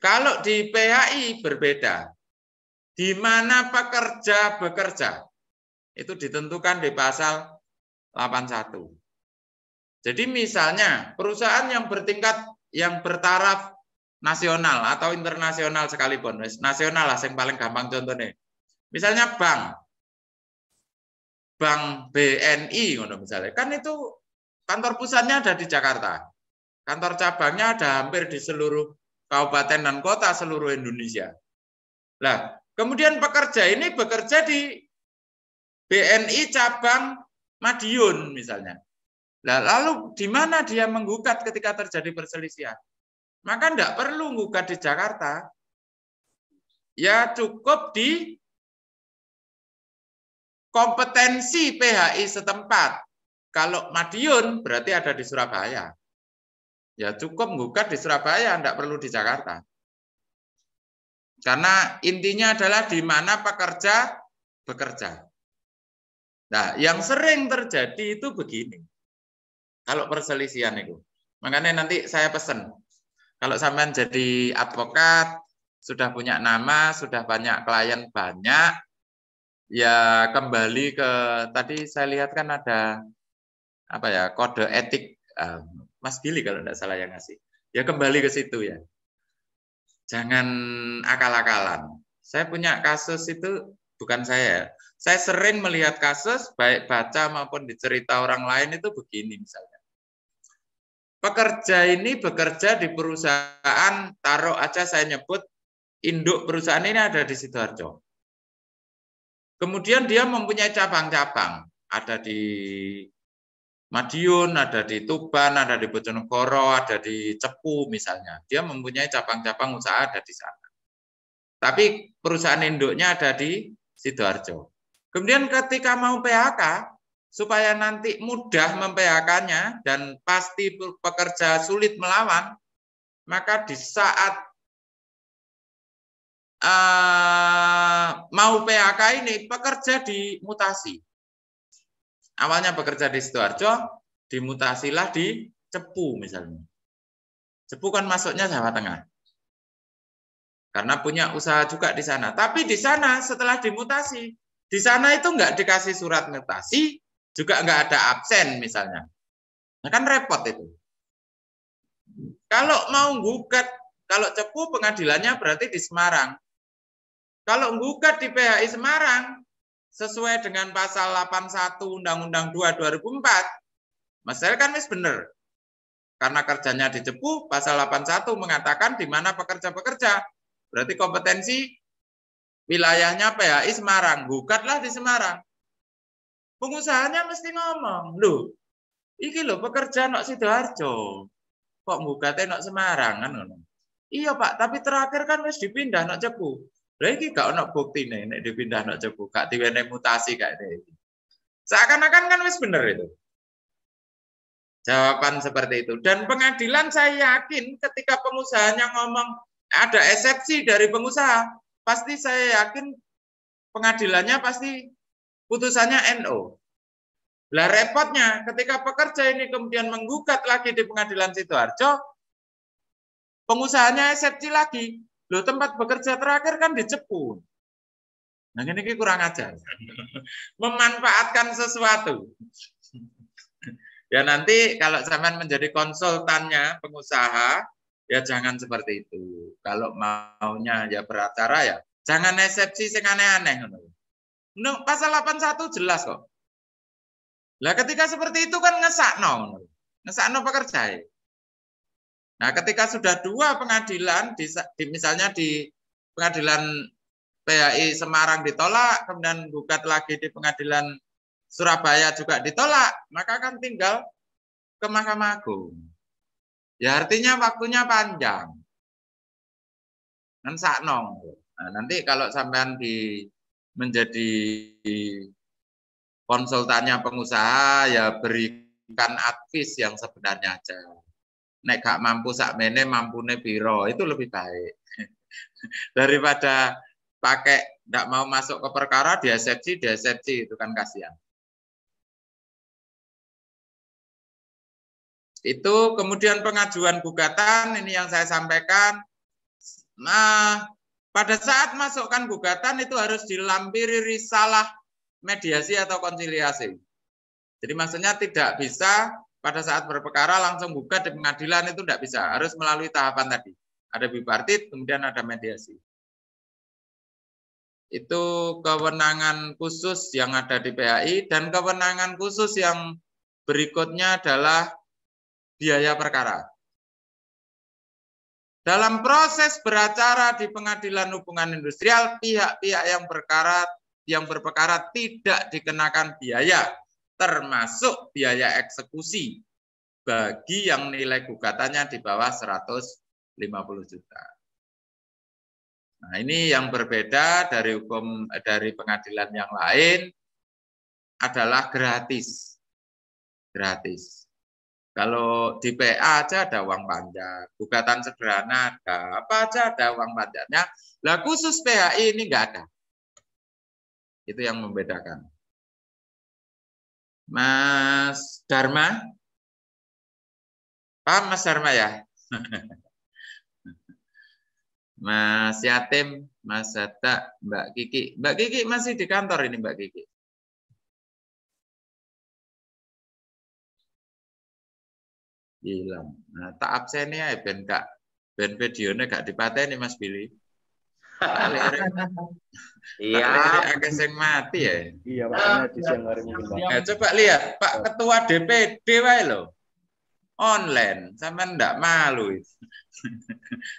Kalau di PHI berbeda, di mana pekerja bekerja itu ditentukan di pasal 81. Jadi misalnya perusahaan yang bertingkat yang bertaraf nasional atau internasional sekalipun, nasional lah yang paling gampang contohnya. Misalnya bank, bank BNI misalnya, kan itu kantor pusatnya ada di Jakarta, kantor cabangnya ada hampir di seluruh kabupaten dan kota seluruh Indonesia. Nah, kemudian pekerja ini bekerja di BNI cabang Madiun misalnya. Nah, lalu di mana dia menggugat ketika terjadi perselisihan? Maka tidak perlu gugat di Jakarta. Ya cukup di kompetensi PHI setempat. Kalau Madiun berarti ada di Surabaya. Ya cukup gugat di Surabaya, tidak perlu di Jakarta. Karena intinya adalah di mana pekerja bekerja. Nah, yang sering terjadi itu begini. Kalau perselisihan itu. Makanya nanti saya pesan. Kalau sampean jadi advokat, sudah punya nama, sudah banyak klien banyak, ya kembali ke tadi saya lihat kan ada apa ya kode etik um, Mas Billy kalau tidak salah yang ngasih. Ya kembali ke situ ya. Jangan akal-akalan. Saya punya kasus itu bukan saya. Ya. Saya sering melihat kasus baik baca maupun dicerita orang lain itu begini misalnya. Pekerja ini bekerja di perusahaan, taruh aja saya nyebut induk perusahaan ini ada di Sidoarjo. Kemudian dia mempunyai cabang-cabang, ada di Madiun, ada di Tuban, ada di Bojonegoro, ada di Cepu misalnya. Dia mempunyai cabang-cabang usaha ada di sana. Tapi perusahaan induknya ada di Sidoarjo. Kemudian ketika mau PHK, supaya nanti mudah mempehakannya dan pasti pekerja sulit melawan, maka di saat uh, mau PHK ini pekerja dimutasi. Awalnya bekerja di Sidoarjo, dimutasilah di Cepu misalnya. Cepu kan masuknya Jawa Tengah. Karena punya usaha juga di sana. Tapi di sana setelah dimutasi, di sana itu enggak dikasih surat mutasi, juga nggak ada absen misalnya. Nah kan repot itu. Kalau mau gugat, kalau cepu pengadilannya berarti di Semarang. Kalau gugat di PHI Semarang, sesuai dengan pasal 81 Undang-Undang 2 2004, Mas kan wis bener. Karena kerjanya di Cepu, pasal 81 mengatakan di mana pekerja-pekerja. Berarti kompetensi wilayahnya PHI Semarang. gugatlah di Semarang. Pengusahanya mesti ngomong, lu iki lo pekerja nok Sidoarjo. Kok teh nok Semarang kan Iya, Pak, tapi terakhir kan wis dipindah nok Cepu. lagi iki gak ono nih nek dipindah nok Cepu, gak diwenehi mutasi gak iki. Seakan-akan kan wis bener itu. Jawaban seperti itu. Dan pengadilan saya yakin ketika pengusahanya ngomong ada eksepsi dari pengusaha, pasti saya yakin pengadilannya pasti putusannya NO. Lah repotnya ketika pekerja ini kemudian menggugat lagi di pengadilan Sidoarjo, pengusahanya eksepsi lagi. Loh tempat bekerja terakhir kan di Jepun. Nah ini kurang ajar. Memanfaatkan sesuatu. Ya nanti kalau zaman menjadi konsultannya pengusaha, ya jangan seperti itu. Kalau maunya ya beracara ya, jangan eksepsi sing aneh-aneh. No, pasal 81 jelas kok. Nah ketika seperti itu kan ngesak Ngesak no pekerja. Ya. Nah, ketika sudah dua pengadilan di, misalnya di pengadilan PAI Semarang ditolak, kemudian gugat lagi di pengadilan Surabaya juga ditolak, maka kan tinggal ke Mahkamah Agung. Ya artinya waktunya panjang. ngesak no. Nah, nanti kalau sampean di menjadi konsultannya pengusaha ya berikan advis yang sebenarnya aja. Nek gak mampu sak mene mampune piro itu lebih baik daripada pakai tidak mau masuk ke perkara di eksepsi eksepsi itu kan kasihan. Itu kemudian pengajuan gugatan ini yang saya sampaikan. Nah, pada saat masukkan gugatan itu harus dilampiri risalah mediasi atau konsiliasi. Jadi maksudnya tidak bisa pada saat berperkara langsung gugat di pengadilan itu tidak bisa. Harus melalui tahapan tadi. Ada bipartit, kemudian ada mediasi. Itu kewenangan khusus yang ada di PAI dan kewenangan khusus yang berikutnya adalah biaya perkara. Dalam proses beracara di pengadilan hubungan industrial, pihak-pihak yang berkara yang berperkara tidak dikenakan biaya, termasuk biaya eksekusi bagi yang nilai gugatannya di bawah 150 juta. Nah, ini yang berbeda dari hukum dari pengadilan yang lain adalah gratis. Gratis. Kalau di PA aja ada uang pajak, gugatan sederhana ada, apa aja ada uang pajaknya. Lah khusus PHI ini enggak ada. Itu yang membedakan. Mas Dharma? Paham Mas Dharma ya? Mas Yatim, Mas Zata, Mbak Kiki. Mbak Kiki masih di kantor ini Mbak Kiki. hilang. Nah, tak absennya ya, ben gak ben videonya gak dipateni Mas Billy. Iya, agak sing mati ya. Iya, makanya di siang nah, coba lihat Pak Ketua DPD wae lo. Online, sama ndak malu.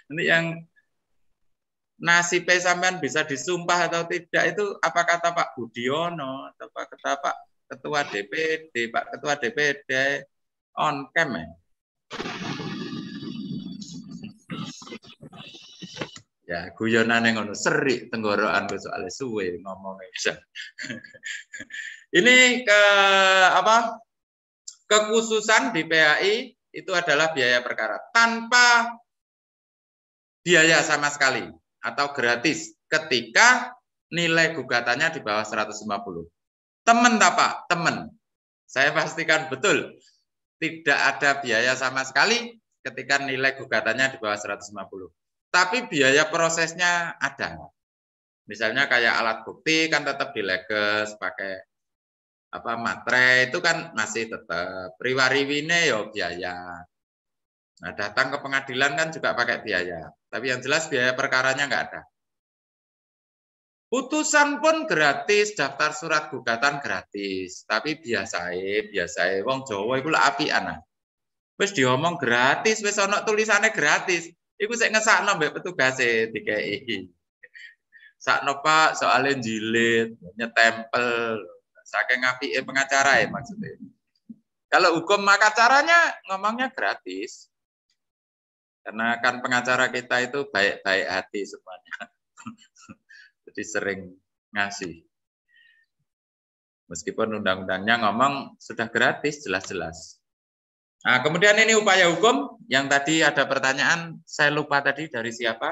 Ini yang nasib sampean bisa disumpah atau tidak itu apa kata Pak Budiono atau Pak Ketua DPD, Pak Ketua DPD on cam ya. Ya, guyonane ngono serik tenggorokan besok soalnya suwe ngomong bisa. Ini ke apa? Kekhususan di PAI itu adalah biaya perkara tanpa biaya sama sekali atau gratis ketika nilai gugatannya di bawah 150. Temen tak Pak? Temen. Saya pastikan betul tidak ada biaya sama sekali ketika nilai gugatannya di bawah 150. Tapi biaya prosesnya ada. Misalnya kayak alat bukti kan tetap dileges pakai apa materai itu kan masih tetap priwariwine yo ya biaya. Nah, datang ke pengadilan kan juga pakai biaya. Tapi yang jelas biaya perkaranya enggak ada. Putusan pun gratis, daftar surat gugatan gratis. Tapi biasae, biasae wong Jawa iku lak api anak. Wis diomong gratis, wis ana tulisannya gratis. Iku sik ngesakno mbek di dikeki. Sakno Pak, soalnya jilid, nyetempel. Saking ngapike pengacara ya maksudnya. Kalau hukum maka caranya ngomongnya gratis. Karena kan pengacara kita itu baik-baik hati semuanya jadi sering ngasih. Meskipun undang-undangnya ngomong sudah gratis, jelas-jelas. Nah, kemudian ini upaya hukum yang tadi ada pertanyaan, saya lupa tadi dari siapa.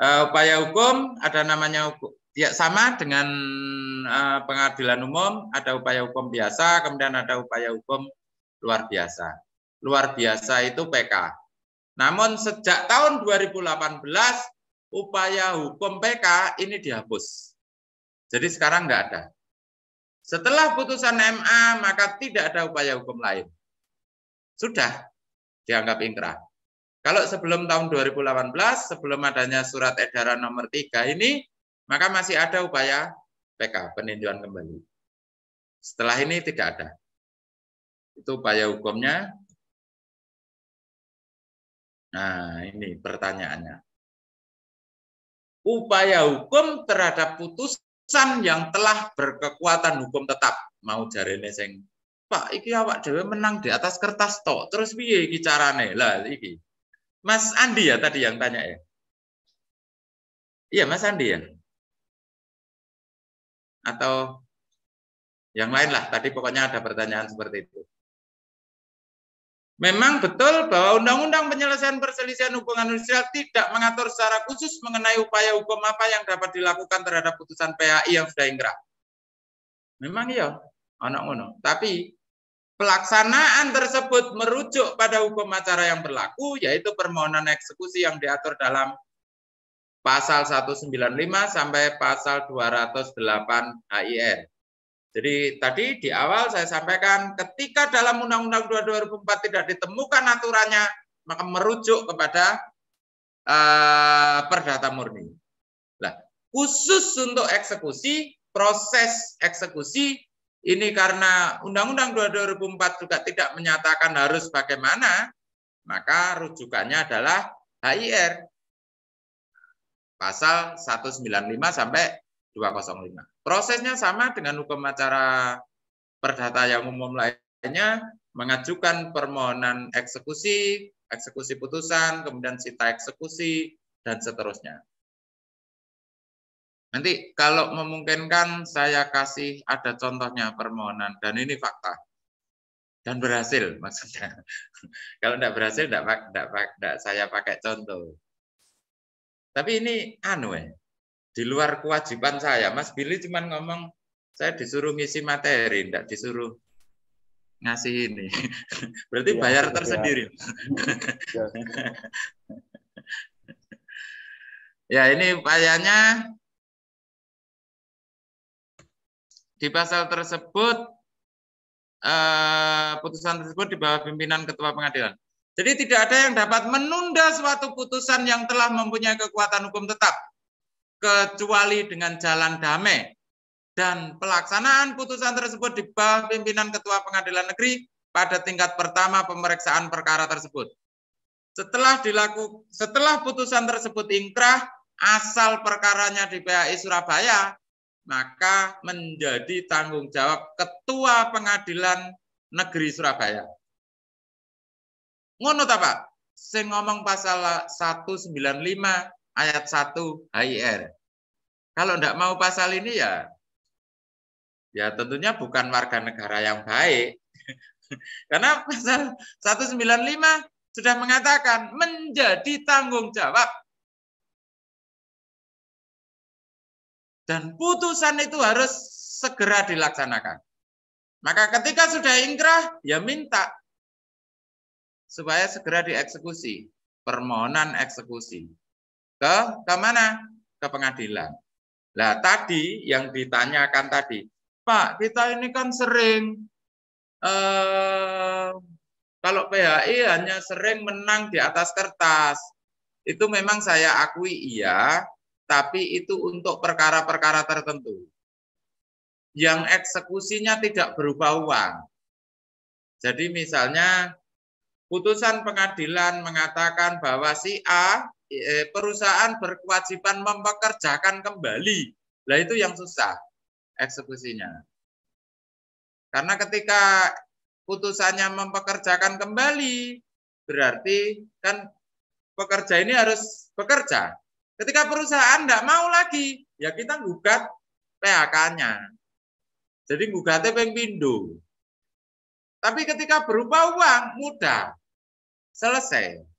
Uh, upaya hukum ada namanya hukum, ya sama dengan uh, pengadilan umum, ada upaya hukum biasa, kemudian ada upaya hukum luar biasa. Luar biasa itu PK. Namun sejak tahun 2018 upaya hukum PK ini dihapus. Jadi sekarang nggak ada. Setelah putusan MA, maka tidak ada upaya hukum lain. Sudah dianggap inkrah. Kalau sebelum tahun 2018, sebelum adanya surat edaran nomor 3 ini, maka masih ada upaya PK, peninjauan kembali. Setelah ini tidak ada. Itu upaya hukumnya. Nah, ini pertanyaannya upaya hukum terhadap putusan yang telah berkekuatan hukum tetap mau jari sing Pak iki awak dewe menang di atas kertas to terus piye iki carane lah iki Mas Andi ya tadi yang tanya ya Iya Mas Andi ya atau yang lain lah tadi pokoknya ada pertanyaan seperti itu Memang betul bahwa Undang-Undang Penyelesaian Perselisihan Hubungan Industrial tidak mengatur secara khusus mengenai upaya hukum apa yang dapat dilakukan terhadap putusan PHI yang sudah ingkrah. Memang iya, anak ngono. Tapi pelaksanaan tersebut merujuk pada hukum acara yang berlaku, yaitu permohonan eksekusi yang diatur dalam pasal 195 sampai pasal 208 HIR. Jadi tadi di awal saya sampaikan ketika dalam Undang-Undang 2004 tidak ditemukan aturannya, maka merujuk kepada uh, perdata murni. Nah, khusus untuk eksekusi, proses eksekusi ini karena Undang-Undang 2004 juga tidak menyatakan harus bagaimana, maka rujukannya adalah HIR pasal 195 sampai 205. Prosesnya sama dengan hukum acara perdata yang umum lainnya, mengajukan permohonan eksekusi, eksekusi putusan, kemudian sita eksekusi, dan seterusnya. Nanti kalau memungkinkan saya kasih ada contohnya permohonan, dan ini fakta. Dan berhasil maksudnya. kalau tidak berhasil, tidak, saya pakai contoh. Tapi ini anu ya, di luar kewajiban saya. Mas Billy cuma ngomong saya disuruh ngisi materi, tidak disuruh ngasih ini. Berarti ya, bayar ya. tersendiri. Ya. ya ini upayanya di pasal tersebut eh, putusan tersebut di bawah pimpinan ketua pengadilan. Jadi tidak ada yang dapat menunda suatu putusan yang telah mempunyai kekuatan hukum tetap kecuali dengan jalan damai. Dan pelaksanaan putusan tersebut di bawah pimpinan Ketua Pengadilan Negeri pada tingkat pertama pemeriksaan perkara tersebut. Setelah dilaku, setelah putusan tersebut ingkrah, asal perkaranya di PAI Surabaya, maka menjadi tanggung jawab Ketua Pengadilan Negeri Surabaya. Ngono ta, Pak? Sing ngomong pasal 195 ayat 1 HIR. Kalau tidak mau pasal ini ya ya tentunya bukan warga negara yang baik. Karena pasal 195 sudah mengatakan menjadi tanggung jawab. Dan putusan itu harus segera dilaksanakan. Maka ketika sudah ingkrah, ya minta supaya segera dieksekusi. Permohonan eksekusi ke ke mana? Ke pengadilan. Lah tadi yang ditanyakan tadi, Pak, kita ini kan sering eh, kalau PHI hanya sering menang di atas kertas. Itu memang saya akui iya, tapi itu untuk perkara-perkara tertentu. Yang eksekusinya tidak berupa uang. Jadi misalnya putusan pengadilan mengatakan bahwa si A Eh, perusahaan berkewajiban mempekerjakan kembali. Lah itu yang susah eksekusinya. Karena ketika putusannya mempekerjakan kembali, berarti kan pekerja ini harus bekerja. Ketika perusahaan tidak mau lagi, ya kita gugat PHK-nya. Jadi gugatnya pengpindu. Tapi ketika berupa uang, mudah. Selesai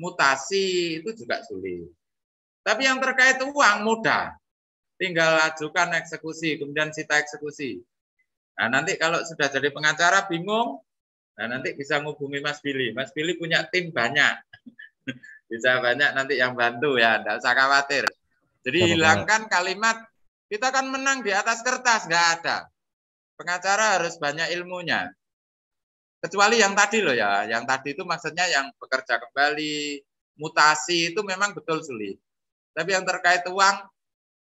mutasi itu juga sulit. Tapi yang terkait uang mudah. Tinggal ajukan eksekusi, kemudian sita eksekusi. Nah, nanti kalau sudah jadi pengacara bingung, nah nanti bisa menghubungi Mas Billy. Mas Billy punya tim banyak. bisa banyak nanti yang bantu ya, tidak usah khawatir. Jadi hilangkan kalimat, kita kan menang di atas kertas, nggak ada. Pengacara harus banyak ilmunya. Kecuali yang tadi loh ya, yang tadi itu maksudnya yang bekerja kembali, mutasi itu memang betul sulit. Tapi yang terkait uang,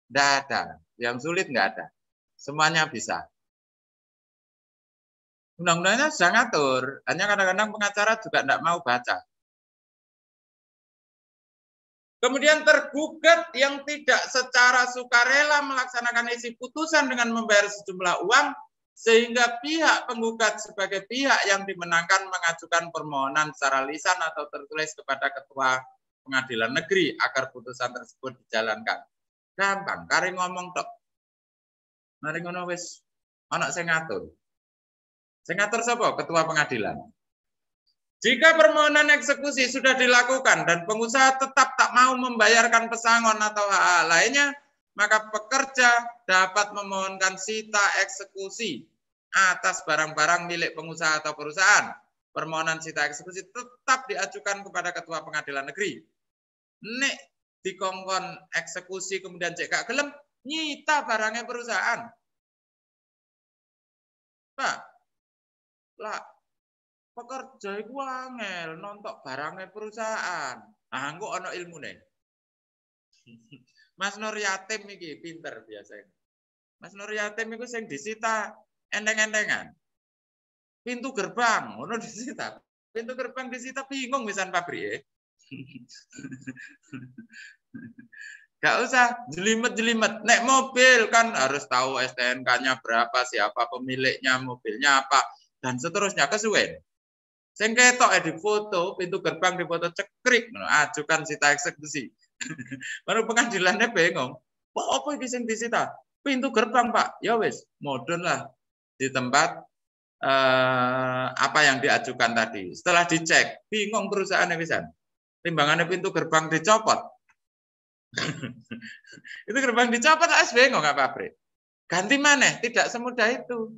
tidak ada. Yang sulit nggak ada. Semuanya bisa. Undang-undangnya sudah ngatur, hanya kadang-kadang pengacara juga tidak mau baca. Kemudian tergugat yang tidak secara sukarela melaksanakan isi putusan dengan membayar sejumlah uang sehingga pihak penggugat sebagai pihak yang dimenangkan mengajukan permohonan secara lisan atau tertulis kepada ketua pengadilan negeri agar putusan tersebut dijalankan. Gampang, kari ngomong tok. Mari ngono wis ana sing ngatur. Sing ngatur sapa? Ketua pengadilan. Jika permohonan eksekusi sudah dilakukan dan pengusaha tetap tak mau membayarkan pesangon atau hal lainnya, maka pekerja dapat memohonkan sita eksekusi atas barang-barang milik pengusaha atau perusahaan. Permohonan sita eksekusi tetap diajukan kepada ketua pengadilan negeri. Nek dikongkon eksekusi kemudian cek gak gelem, nyita barangnya perusahaan. Pak, lah pekerja itu angel nontok barangnya perusahaan. aku ada ilmu nih. Mas Nur Yatim ini pinter biasanya. Mas Nur Yatim itu yang disita Enteng-entengan. Pintu gerbang, ono disita. Pintu gerbang disita bingung misan pabrik. E. Gak usah jelimet-jelimet. Nek mobil kan harus tahu STNK-nya berapa, siapa pemiliknya, mobilnya apa, dan seterusnya kesuwen. Sing ketok eh, di foto, pintu gerbang di foto cekrik, ajukan sita eksekusi. Baru pengadilannya bengong. apa iki sing disita? Pintu gerbang, Pak. Ya wis, modern lah di tempat eh, apa yang diajukan tadi. Setelah dicek, bingung perusahaan bisa. Timbangannya pintu gerbang dicopot. itu gerbang dicopot, as bingung nggak pabrik. Ganti mana? Tidak semudah itu.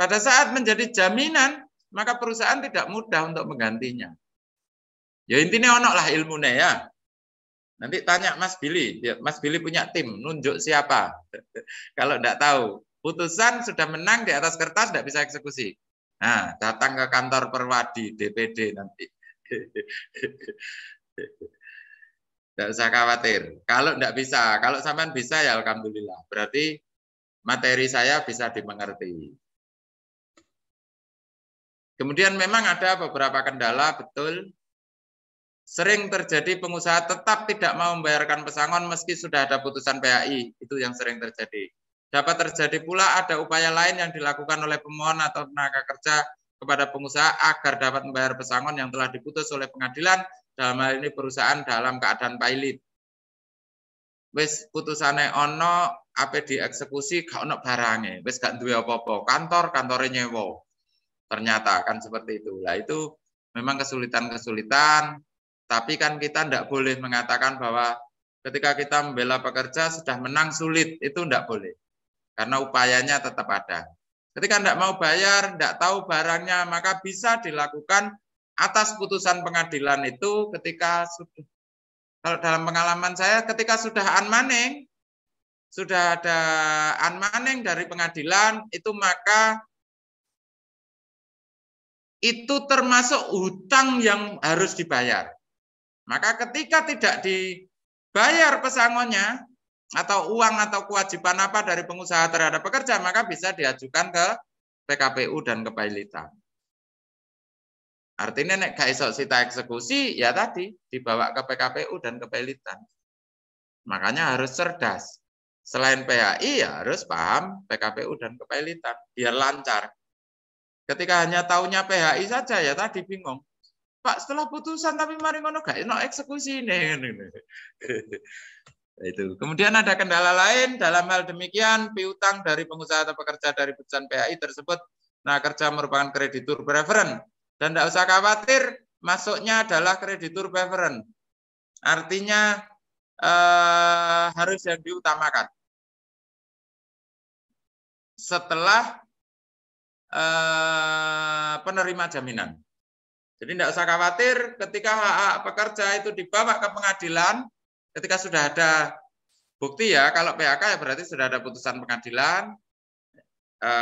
Pada saat menjadi jaminan, maka perusahaan tidak mudah untuk menggantinya. Ya intinya onok lah ilmunya ya. Nanti tanya Mas Billy, ya, Mas Billy punya tim, nunjuk siapa. Kalau tidak tahu, putusan sudah menang di atas kertas tidak bisa eksekusi. Nah, datang ke kantor Perwadi DPD nanti. Tidak usah khawatir. Kalau tidak bisa, kalau sampean bisa ya alhamdulillah. Berarti materi saya bisa dimengerti. Kemudian memang ada beberapa kendala, betul. Sering terjadi pengusaha tetap tidak mau membayarkan pesangon meski sudah ada putusan PAI Itu yang sering terjadi. Dapat terjadi pula ada upaya lain yang dilakukan oleh pemohon atau tenaga kerja kepada pengusaha agar dapat membayar pesangon yang telah diputus oleh pengadilan dalam hal ini perusahaan dalam keadaan pailit. Wis putusane ono apa dieksekusi gak ono barangnya, wis gak duwe apa-apa, kantor kantore nyewo. Ternyata kan seperti itu. Lah itu memang kesulitan-kesulitan, tapi kan kita tidak boleh mengatakan bahwa ketika kita membela pekerja sudah menang sulit, itu tidak boleh karena upayanya tetap ada. Ketika tidak mau bayar, tidak tahu barangnya, maka bisa dilakukan atas putusan pengadilan itu ketika kalau dalam pengalaman saya ketika sudah anmaning sudah ada anmaning dari pengadilan itu maka itu termasuk hutang yang harus dibayar. Maka ketika tidak dibayar pesangonnya, atau uang atau kewajiban apa dari pengusaha terhadap pekerja, maka bisa diajukan ke PKPU dan ke Artinya nek gak esok sita eksekusi, ya tadi dibawa ke PKPU dan ke Makanya harus cerdas. Selain PHI ya harus paham PKPU dan kepailitan biar lancar. Ketika hanya tahunya PHI saja ya tadi bingung. Pak setelah putusan tapi mari ngono gak enak eksekusi ini. itu. Kemudian ada kendala lain dalam hal demikian piutang dari pengusaha atau pekerja dari putusan PAI tersebut nah kerja merupakan kreditur preferen dan tidak usah khawatir masuknya adalah kreditur preferen. Artinya eh, harus yang diutamakan. Setelah eh, penerima jaminan. Jadi tidak usah khawatir ketika hak, hak pekerja itu dibawa ke pengadilan, ketika sudah ada bukti ya, kalau PHK ya berarti sudah ada putusan pengadilan. E,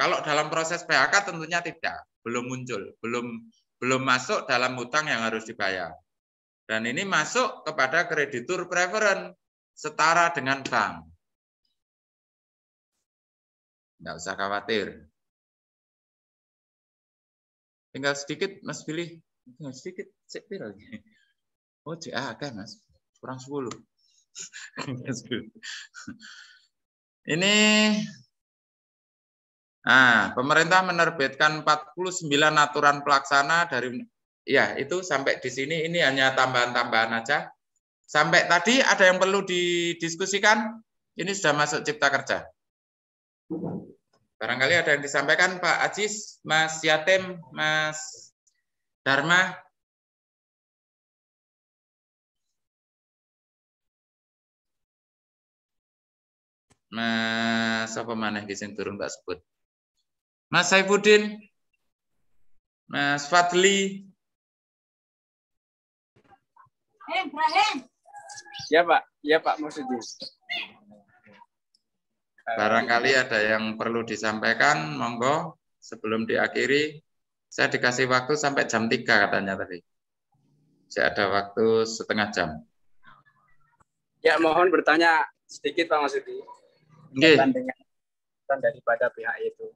kalau dalam proses PHK tentunya tidak, belum muncul, belum belum masuk dalam hutang yang harus dibayar. Dan ini masuk kepada kreditur preferen setara dengan bank. nggak usah khawatir. Tinggal sedikit, Mas pilih Tinggal sedikit, cek pilih Oh, kan Mas kurang 10. Ini Nah, pemerintah menerbitkan 49 aturan pelaksana dari ya itu sampai di sini ini hanya tambahan-tambahan aja. Sampai tadi ada yang perlu didiskusikan? Ini sudah masuk cipta kerja. Barangkali ada yang disampaikan Pak Ajis, Mas Yatim, Mas Dharma. Mas apa maneh sini turun tak sebut. Mas Saifuddin, Mas Fadli. Eh, Ibrahim. Ya Pak, ya Pak maksudnya. Barangkali ada yang perlu disampaikan, monggo sebelum diakhiri. Saya dikasih waktu sampai jam 3 katanya tadi. Saya ada waktu setengah jam. Ya, mohon bertanya sedikit Pak Maksudi. Iya. berkaitan dengan daripada pihak itu.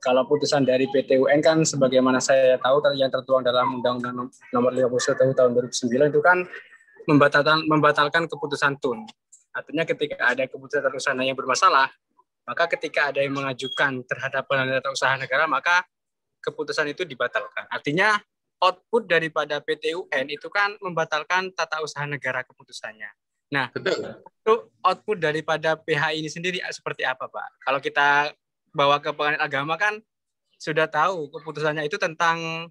Kalau putusan dari PTUN kan sebagaimana saya tahu yang tertuang dalam Undang-Undang Nomor 51 Tahun 2009 itu kan membatalkan membatalkan keputusan TUN. Artinya ketika ada keputusan tata yang bermasalah, maka ketika ada yang mengajukan terhadap penelitian usaha negara, maka keputusan itu dibatalkan. Artinya output daripada PTUN itu kan membatalkan tata usaha negara keputusannya. Nah, Betul. itu output daripada PH ini sendiri seperti apa, Pak? Kalau kita bawa ke pengalaman agama kan sudah tahu keputusannya itu tentang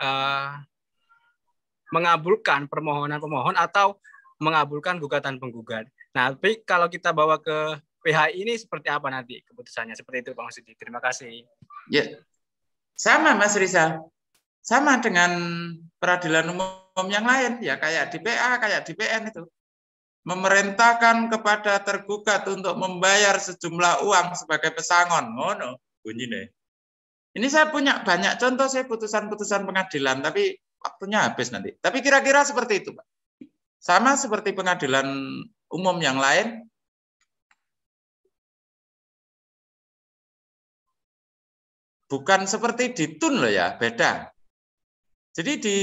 uh, mengabulkan permohonan pemohon atau mengabulkan gugatan penggugat. Nah, tapi kalau kita bawa ke PH ini seperti apa nanti keputusannya? Seperti itu, Bang Masudi. Terima kasih. Ya, sama Mas Rizal. Sama dengan peradilan umum yang lain, ya kayak DPA, kayak DPN itu memerintahkan kepada tergugat untuk membayar sejumlah uang sebagai pesangon. Oh no, bunyi deh. Ini saya punya banyak contoh saya putusan-putusan pengadilan, tapi waktunya habis nanti. Tapi kira-kira seperti itu, Pak. Sama seperti pengadilan umum yang lain, bukan seperti di TUN loh ya, beda. Jadi di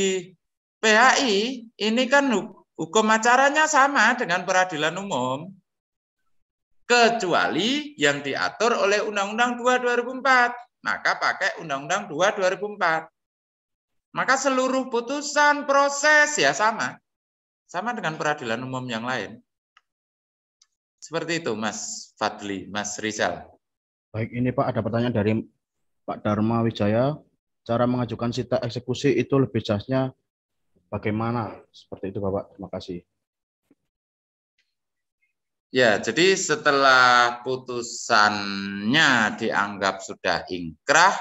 PHI ini kan Hukum acaranya sama dengan peradilan umum, kecuali yang diatur oleh Undang-Undang 2 2004. Maka pakai Undang-Undang 2 2004. Maka seluruh putusan proses ya sama. Sama dengan peradilan umum yang lain. Seperti itu Mas Fadli, Mas Rizal. Baik, ini Pak ada pertanyaan dari Pak Dharma Wijaya. Cara mengajukan sita eksekusi itu lebih jasnya bagaimana? Seperti itu Bapak, terima kasih. Ya, jadi setelah putusannya dianggap sudah ingkrah,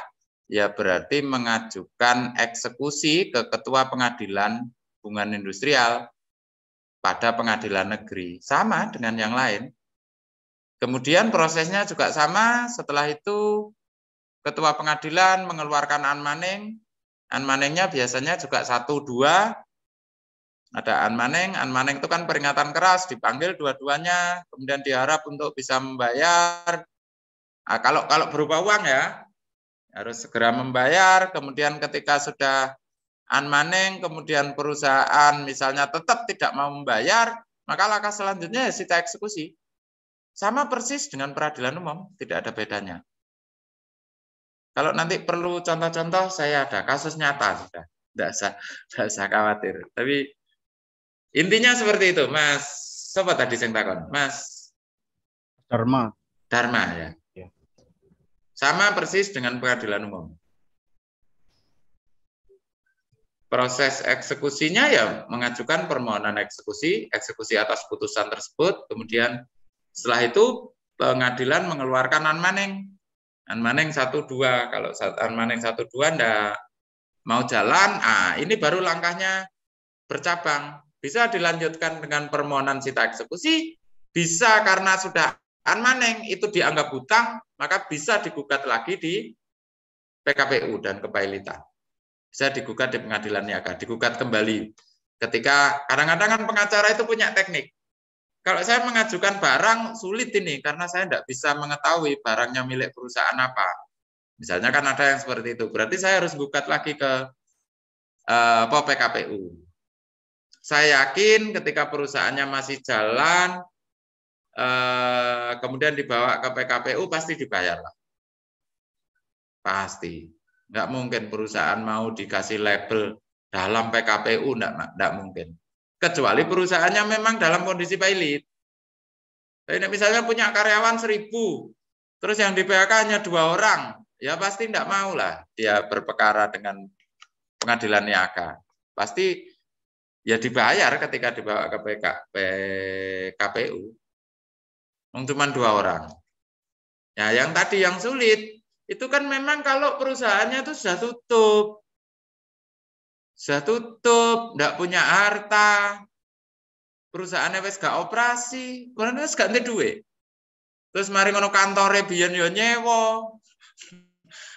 ya berarti mengajukan eksekusi ke Ketua Pengadilan Hubungan Industrial pada Pengadilan Negeri. Sama dengan yang lain. Kemudian prosesnya juga sama, setelah itu Ketua Pengadilan mengeluarkan anmaning, Anmanengnya biasanya juga satu dua. Ada anmaneng, anmaneng itu kan peringatan keras, dipanggil dua-duanya, kemudian diharap untuk bisa membayar. Nah, kalau kalau berupa uang ya, harus segera membayar. Kemudian ketika sudah anmaneng, kemudian perusahaan misalnya tetap tidak mau membayar, maka langkah selanjutnya ya kita eksekusi. Sama persis dengan peradilan umum, tidak ada bedanya. Kalau nanti perlu contoh-contoh, saya ada kasus nyata sudah. Tidak usah, tidak usah khawatir. Tapi intinya seperti itu, Mas. Sobat tadi yang takon, Mas. Dharma. Dharma ya. ya. Sama persis dengan pengadilan umum. Proses eksekusinya ya mengajukan permohonan eksekusi, eksekusi atas putusan tersebut, kemudian setelah itu pengadilan mengeluarkan non-maning An maneng satu dua kalau an maneng satu dua ndak mau jalan, ah ini baru langkahnya bercabang. Bisa dilanjutkan dengan permohonan sita eksekusi, bisa karena sudah an itu dianggap hutang, maka bisa digugat lagi di PKPU dan kepailitan. Bisa digugat di pengadilan niaga, digugat kembali. Ketika kadang-kadang kan pengacara itu punya teknik. Kalau saya mengajukan barang sulit ini karena saya tidak bisa mengetahui barangnya milik perusahaan apa. Misalnya kan ada yang seperti itu. Berarti saya harus gugat lagi ke eh, PKPU. Saya yakin ketika perusahaannya masih jalan, eh, kemudian dibawa ke PKPU pasti dibayar Pasti. Nggak mungkin perusahaan mau dikasih label dalam PKPU, nggak, nggak mungkin. Kecuali perusahaannya memang dalam kondisi pilot. Jadi misalnya punya karyawan seribu, terus yang di PHK hanya dua orang, ya pasti tidak mau lah dia berpekara dengan pengadilan niaga. Pasti ya dibayar ketika dibawa ke PK, KPU. Cuma dua orang. Ya yang tadi yang sulit itu kan memang kalau perusahaannya itu sudah tutup, sudah tutup, tidak punya harta, perusahaannya wes gak operasi, karena wes gak ada duit. Terus mari ngono kantor biyen yo nyewa.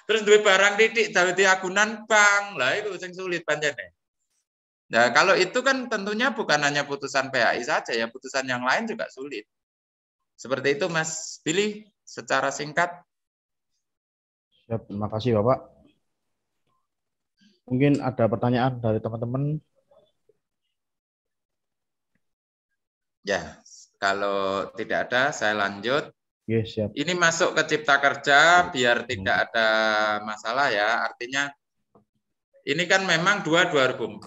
Terus duit barang titik di agunan bank. Lah itu sing sulit pancene. Nah, kalau itu kan tentunya bukan hanya putusan PAI saja ya, putusan yang lain juga sulit. Seperti itu Mas Billy secara singkat. Siap, terima kasih Bapak. Mungkin ada pertanyaan dari teman-teman. Ya, kalau tidak ada saya lanjut. Yes, iya, siap. Ini masuk ke cipta kerja biar tidak ada masalah ya. Artinya ini kan memang 2 2004,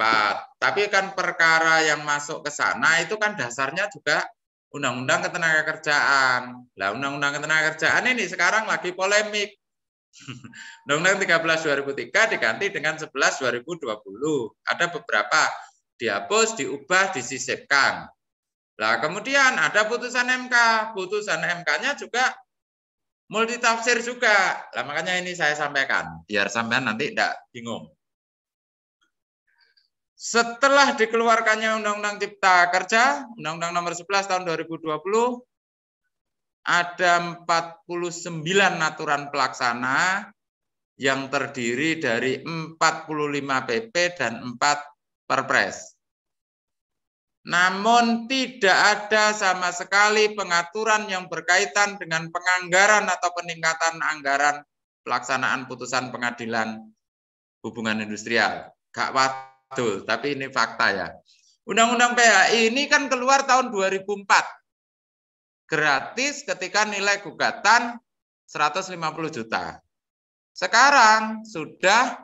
tapi kan perkara yang masuk ke sana itu kan dasarnya juga Undang-Undang Ketenagakerjaan. Lah Undang-Undang Ketenagakerjaan ini sekarang lagi polemik. Undang-Undang 13 2003 diganti dengan 11 2020. Ada beberapa dihapus, diubah, disisipkan. Nah, kemudian ada putusan MK. Putusan MK-nya juga multitafsir juga. Lah makanya ini saya sampaikan biar sampean nanti tidak bingung. Setelah dikeluarkannya Undang-Undang Cipta Kerja, Undang-Undang Nomor 11 Tahun 2020, ada 49 aturan pelaksana yang terdiri dari 45 PP dan 4 Perpres. Namun tidak ada sama sekali pengaturan yang berkaitan dengan penganggaran atau peningkatan anggaran pelaksanaan putusan pengadilan hubungan industrial. Gak waduh, tapi ini fakta ya. Undang-undang PHI ini kan keluar tahun 2004 gratis ketika nilai gugatan 150 juta. Sekarang sudah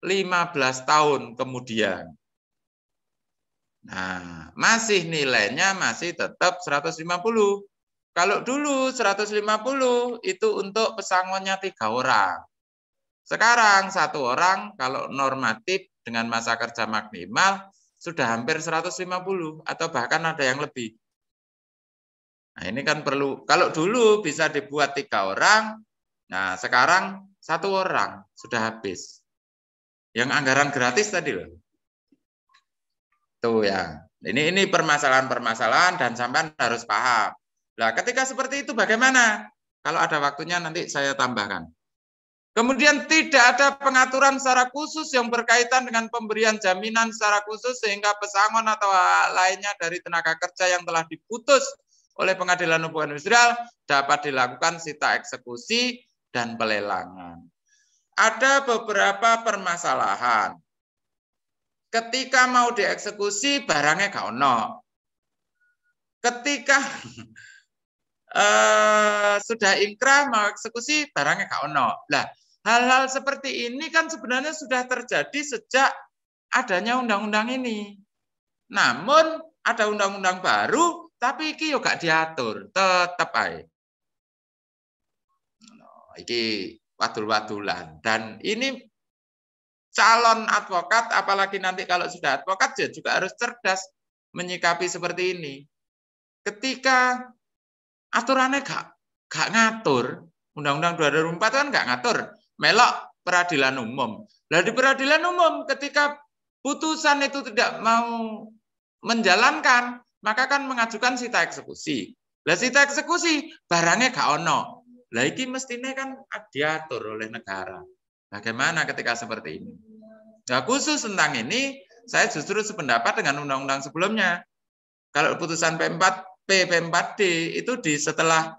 15 tahun kemudian. Nah, masih nilainya masih tetap 150. Kalau dulu 150 itu untuk pesangonnya tiga orang. Sekarang satu orang kalau normatif dengan masa kerja maksimal sudah hampir 150 atau bahkan ada yang lebih. Nah ini kan perlu, kalau dulu bisa dibuat tiga orang, nah sekarang satu orang sudah habis. Yang anggaran gratis tadi loh. Tuh ya. Ini ini permasalahan-permasalahan dan sampean harus paham. Nah, ketika seperti itu bagaimana? Kalau ada waktunya nanti saya tambahkan. Kemudian tidak ada pengaturan secara khusus yang berkaitan dengan pemberian jaminan secara khusus sehingga pesangon atau lainnya dari tenaga kerja yang telah diputus oleh pengadilan hubungan industrial dapat dilakukan sita eksekusi dan pelelangan. Ada beberapa permasalahan. Ketika mau dieksekusi barangnya gak ono. Ketika eh, sudah inkrah mau eksekusi barangnya gak ono. Lah, hal-hal seperti ini kan sebenarnya sudah terjadi sejak adanya undang-undang ini. Namun ada undang-undang baru tapi iki yo gak diatur, tetep ae. Iki wadul-wadulan dan ini calon advokat apalagi nanti kalau sudah advokat dia ya juga harus cerdas menyikapi seperti ini. Ketika aturannya gak gak ngatur, Undang-Undang 2004 kan nggak ngatur. Melok peradilan umum. Lalu di peradilan umum ketika putusan itu tidak mau menjalankan, maka kan mengajukan sita eksekusi. Lah sita eksekusi barangnya gak ono. Lah iki mestine kan diatur oleh negara. Bagaimana ketika seperti ini? Nah, khusus tentang ini saya justru sependapat dengan undang-undang sebelumnya. Kalau putusan P4 P P4D itu di setelah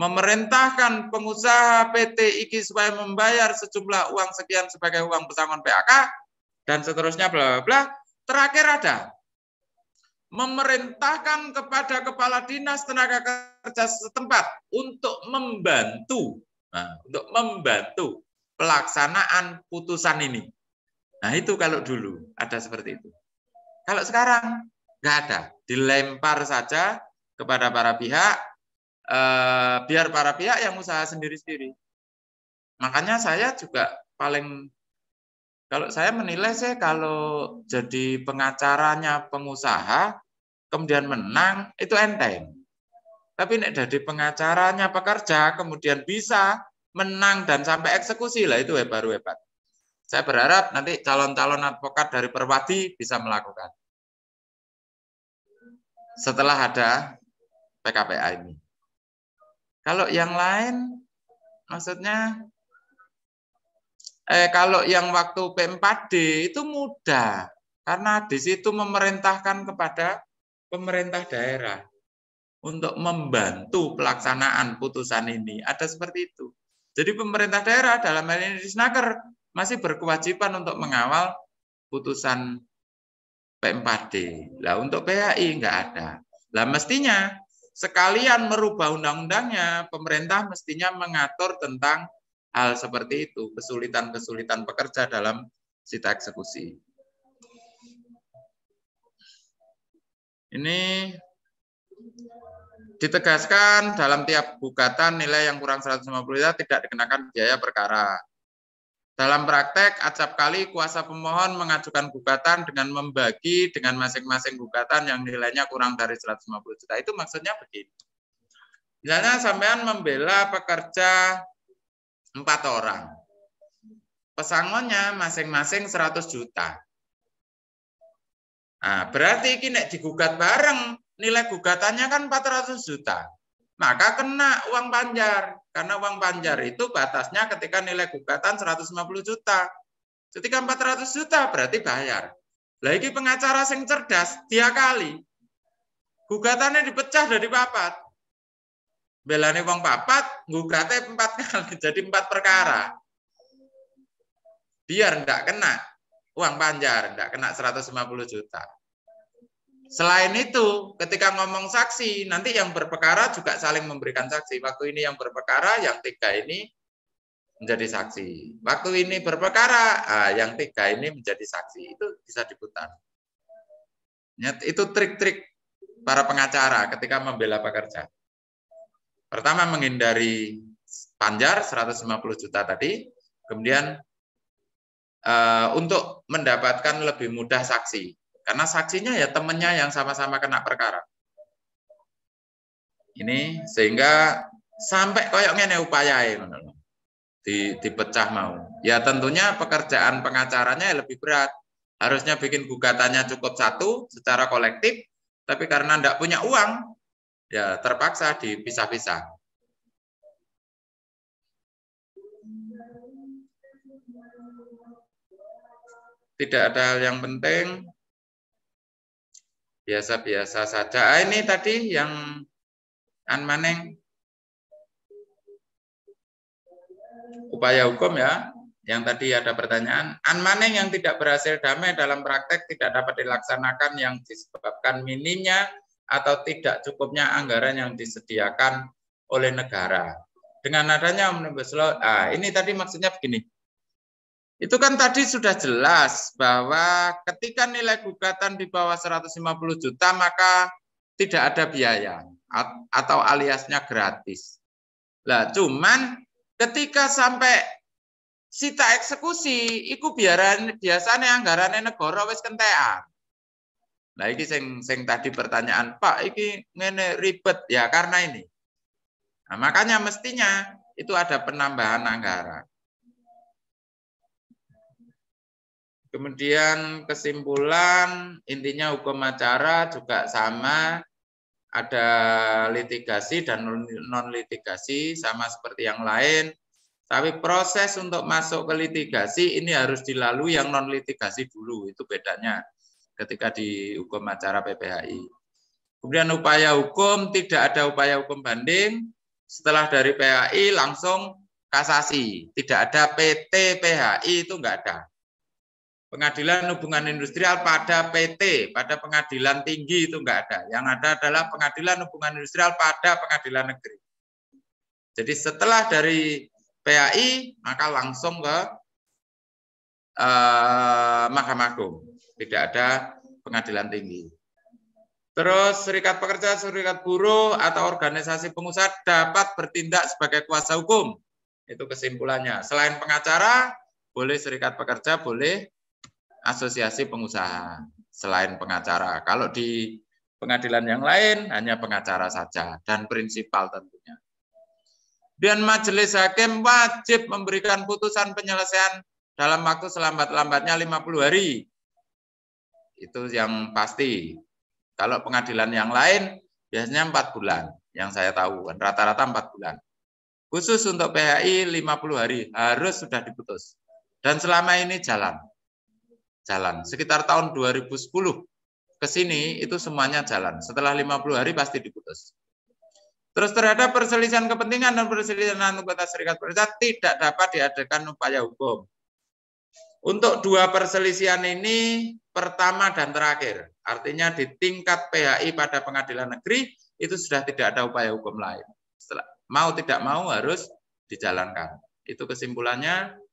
memerintahkan pengusaha PT IKI supaya membayar sejumlah uang sekian sebagai uang pesangon PAK dan seterusnya bla bla bla terakhir ada memerintahkan kepada kepala dinas tenaga kerja setempat untuk membantu nah, untuk membantu pelaksanaan putusan ini. Nah itu kalau dulu ada seperti itu. Kalau sekarang nggak ada, dilempar saja kepada para pihak, eh, biar para pihak yang usaha sendiri-sendiri. Makanya saya juga paling kalau saya menilai sih kalau jadi pengacaranya pengusaha kemudian menang itu enteng. Tapi nek jadi pengacaranya pekerja kemudian bisa menang dan sampai eksekusi lah itu baru hebat. Saya berharap nanti calon-calon advokat dari Perwati bisa melakukan. Setelah ada PKPA ini. Kalau yang lain maksudnya eh, kalau yang waktu P4D itu mudah karena di situ memerintahkan kepada pemerintah daerah untuk membantu pelaksanaan putusan ini. Ada seperti itu. Jadi pemerintah daerah dalam hal ini Disnaker masih berkewajiban untuk mengawal putusan P4D. Lah untuk PHI enggak ada. Lah mestinya sekalian merubah undang-undangnya, pemerintah mestinya mengatur tentang hal seperti itu, kesulitan-kesulitan pekerja dalam sita eksekusi. Ini ditegaskan dalam tiap gugatan nilai yang kurang 150 juta tidak dikenakan biaya perkara. Dalam praktek, acap kali kuasa pemohon mengajukan gugatan dengan membagi dengan masing-masing gugatan yang nilainya kurang dari 150 juta. Itu maksudnya begini. Misalnya sampean membela pekerja empat orang. Pesangonnya masing-masing 100 juta. Nah, berarti ini digugat bareng, nilai gugatannya kan 400 juta. Maka kena uang panjar. Karena uang panjar itu batasnya ketika nilai gugatan 150 juta. Ketika 400 juta berarti bayar. Lagi pengacara sing cerdas, dia kali. Gugatannya dipecah dari papat belane wong papat gugate empat kali jadi empat perkara biar ndak kena uang panjar ndak kena 150 juta Selain itu, ketika ngomong saksi, nanti yang berperkara juga saling memberikan saksi. Waktu ini yang berperkara, yang tiga ini menjadi saksi. Waktu ini berperkara, ah, yang tiga ini menjadi saksi. Itu bisa diputar. Itu trik-trik para pengacara ketika membela pekerja. Pertama menghindari panjar 150 juta tadi, kemudian uh, untuk mendapatkan lebih mudah saksi. Karena saksinya ya temennya yang sama-sama kena perkara. Ini sehingga sampai koyok upaya upaya di dipecah mau. Ya tentunya pekerjaan pengacaranya ya lebih berat. Harusnya bikin gugatannya cukup satu secara kolektif, tapi karena tidak punya uang, ya terpaksa dipisah-pisah. Tidak ada hal yang penting. Biasa-biasa saja. Ah, ini tadi yang Anmaneng upaya hukum ya. Yang tadi ada pertanyaan, anmaneng yang tidak berhasil damai dalam praktek tidak dapat dilaksanakan yang disebabkan minimnya atau tidak cukupnya anggaran yang disediakan oleh negara. Dengan adanya omnibus law, ah, ini tadi maksudnya begini. Itu kan tadi sudah jelas bahwa ketika nilai gugatan di bawah 150 juta maka tidak ada biaya atau aliasnya gratis. Lah cuman ketika sampai sita eksekusi itu biaran biasanya anggaran negara wis kentean. Nah, ini sing sing tadi pertanyaan, Pak, ini ngene ribet ya karena ini. Nah, makanya mestinya itu ada penambahan anggaran. Kemudian kesimpulan intinya hukum acara juga sama ada litigasi dan non litigasi sama seperti yang lain. Tapi proses untuk masuk ke litigasi ini harus dilalui yang non litigasi dulu, itu bedanya ketika dihukum acara PPHI. Kemudian upaya hukum, tidak ada upaya hukum banding, setelah dari PHI langsung kasasi. Tidak ada PT PHI itu enggak ada. Pengadilan Hubungan Industrial pada PT, pada pengadilan tinggi itu enggak ada. Yang ada adalah pengadilan hubungan industrial pada pengadilan negeri. Jadi setelah dari PAI maka langsung ke eh, Mahkamah Agung. Tidak ada pengadilan tinggi. Terus serikat pekerja, serikat buruh, atau organisasi pengusaha dapat bertindak sebagai kuasa hukum. Itu kesimpulannya. Selain pengacara, boleh serikat pekerja, boleh asosiasi pengusaha. Selain pengacara. Kalau di pengadilan yang lain, hanya pengacara saja. Dan prinsipal tentunya. Dan majelis hakim wajib memberikan putusan penyelesaian dalam waktu selambat-lambatnya 50 hari itu yang pasti. Kalau pengadilan yang lain biasanya empat bulan yang saya tahu kan. rata-rata empat bulan. Khusus untuk PHI 50 hari harus sudah diputus. Dan selama ini jalan. Jalan. Sekitar tahun 2010 ke sini itu semuanya jalan. Setelah 50 hari pasti diputus. Terus terhadap perselisihan kepentingan dan perselisihan anggota serikat pekerja tidak dapat diadakan upaya hukum untuk dua perselisihan ini pertama dan terakhir, artinya di tingkat PHI pada pengadilan negeri itu sudah tidak ada upaya hukum lain. Setelah mau tidak mau harus dijalankan. Itu kesimpulannya.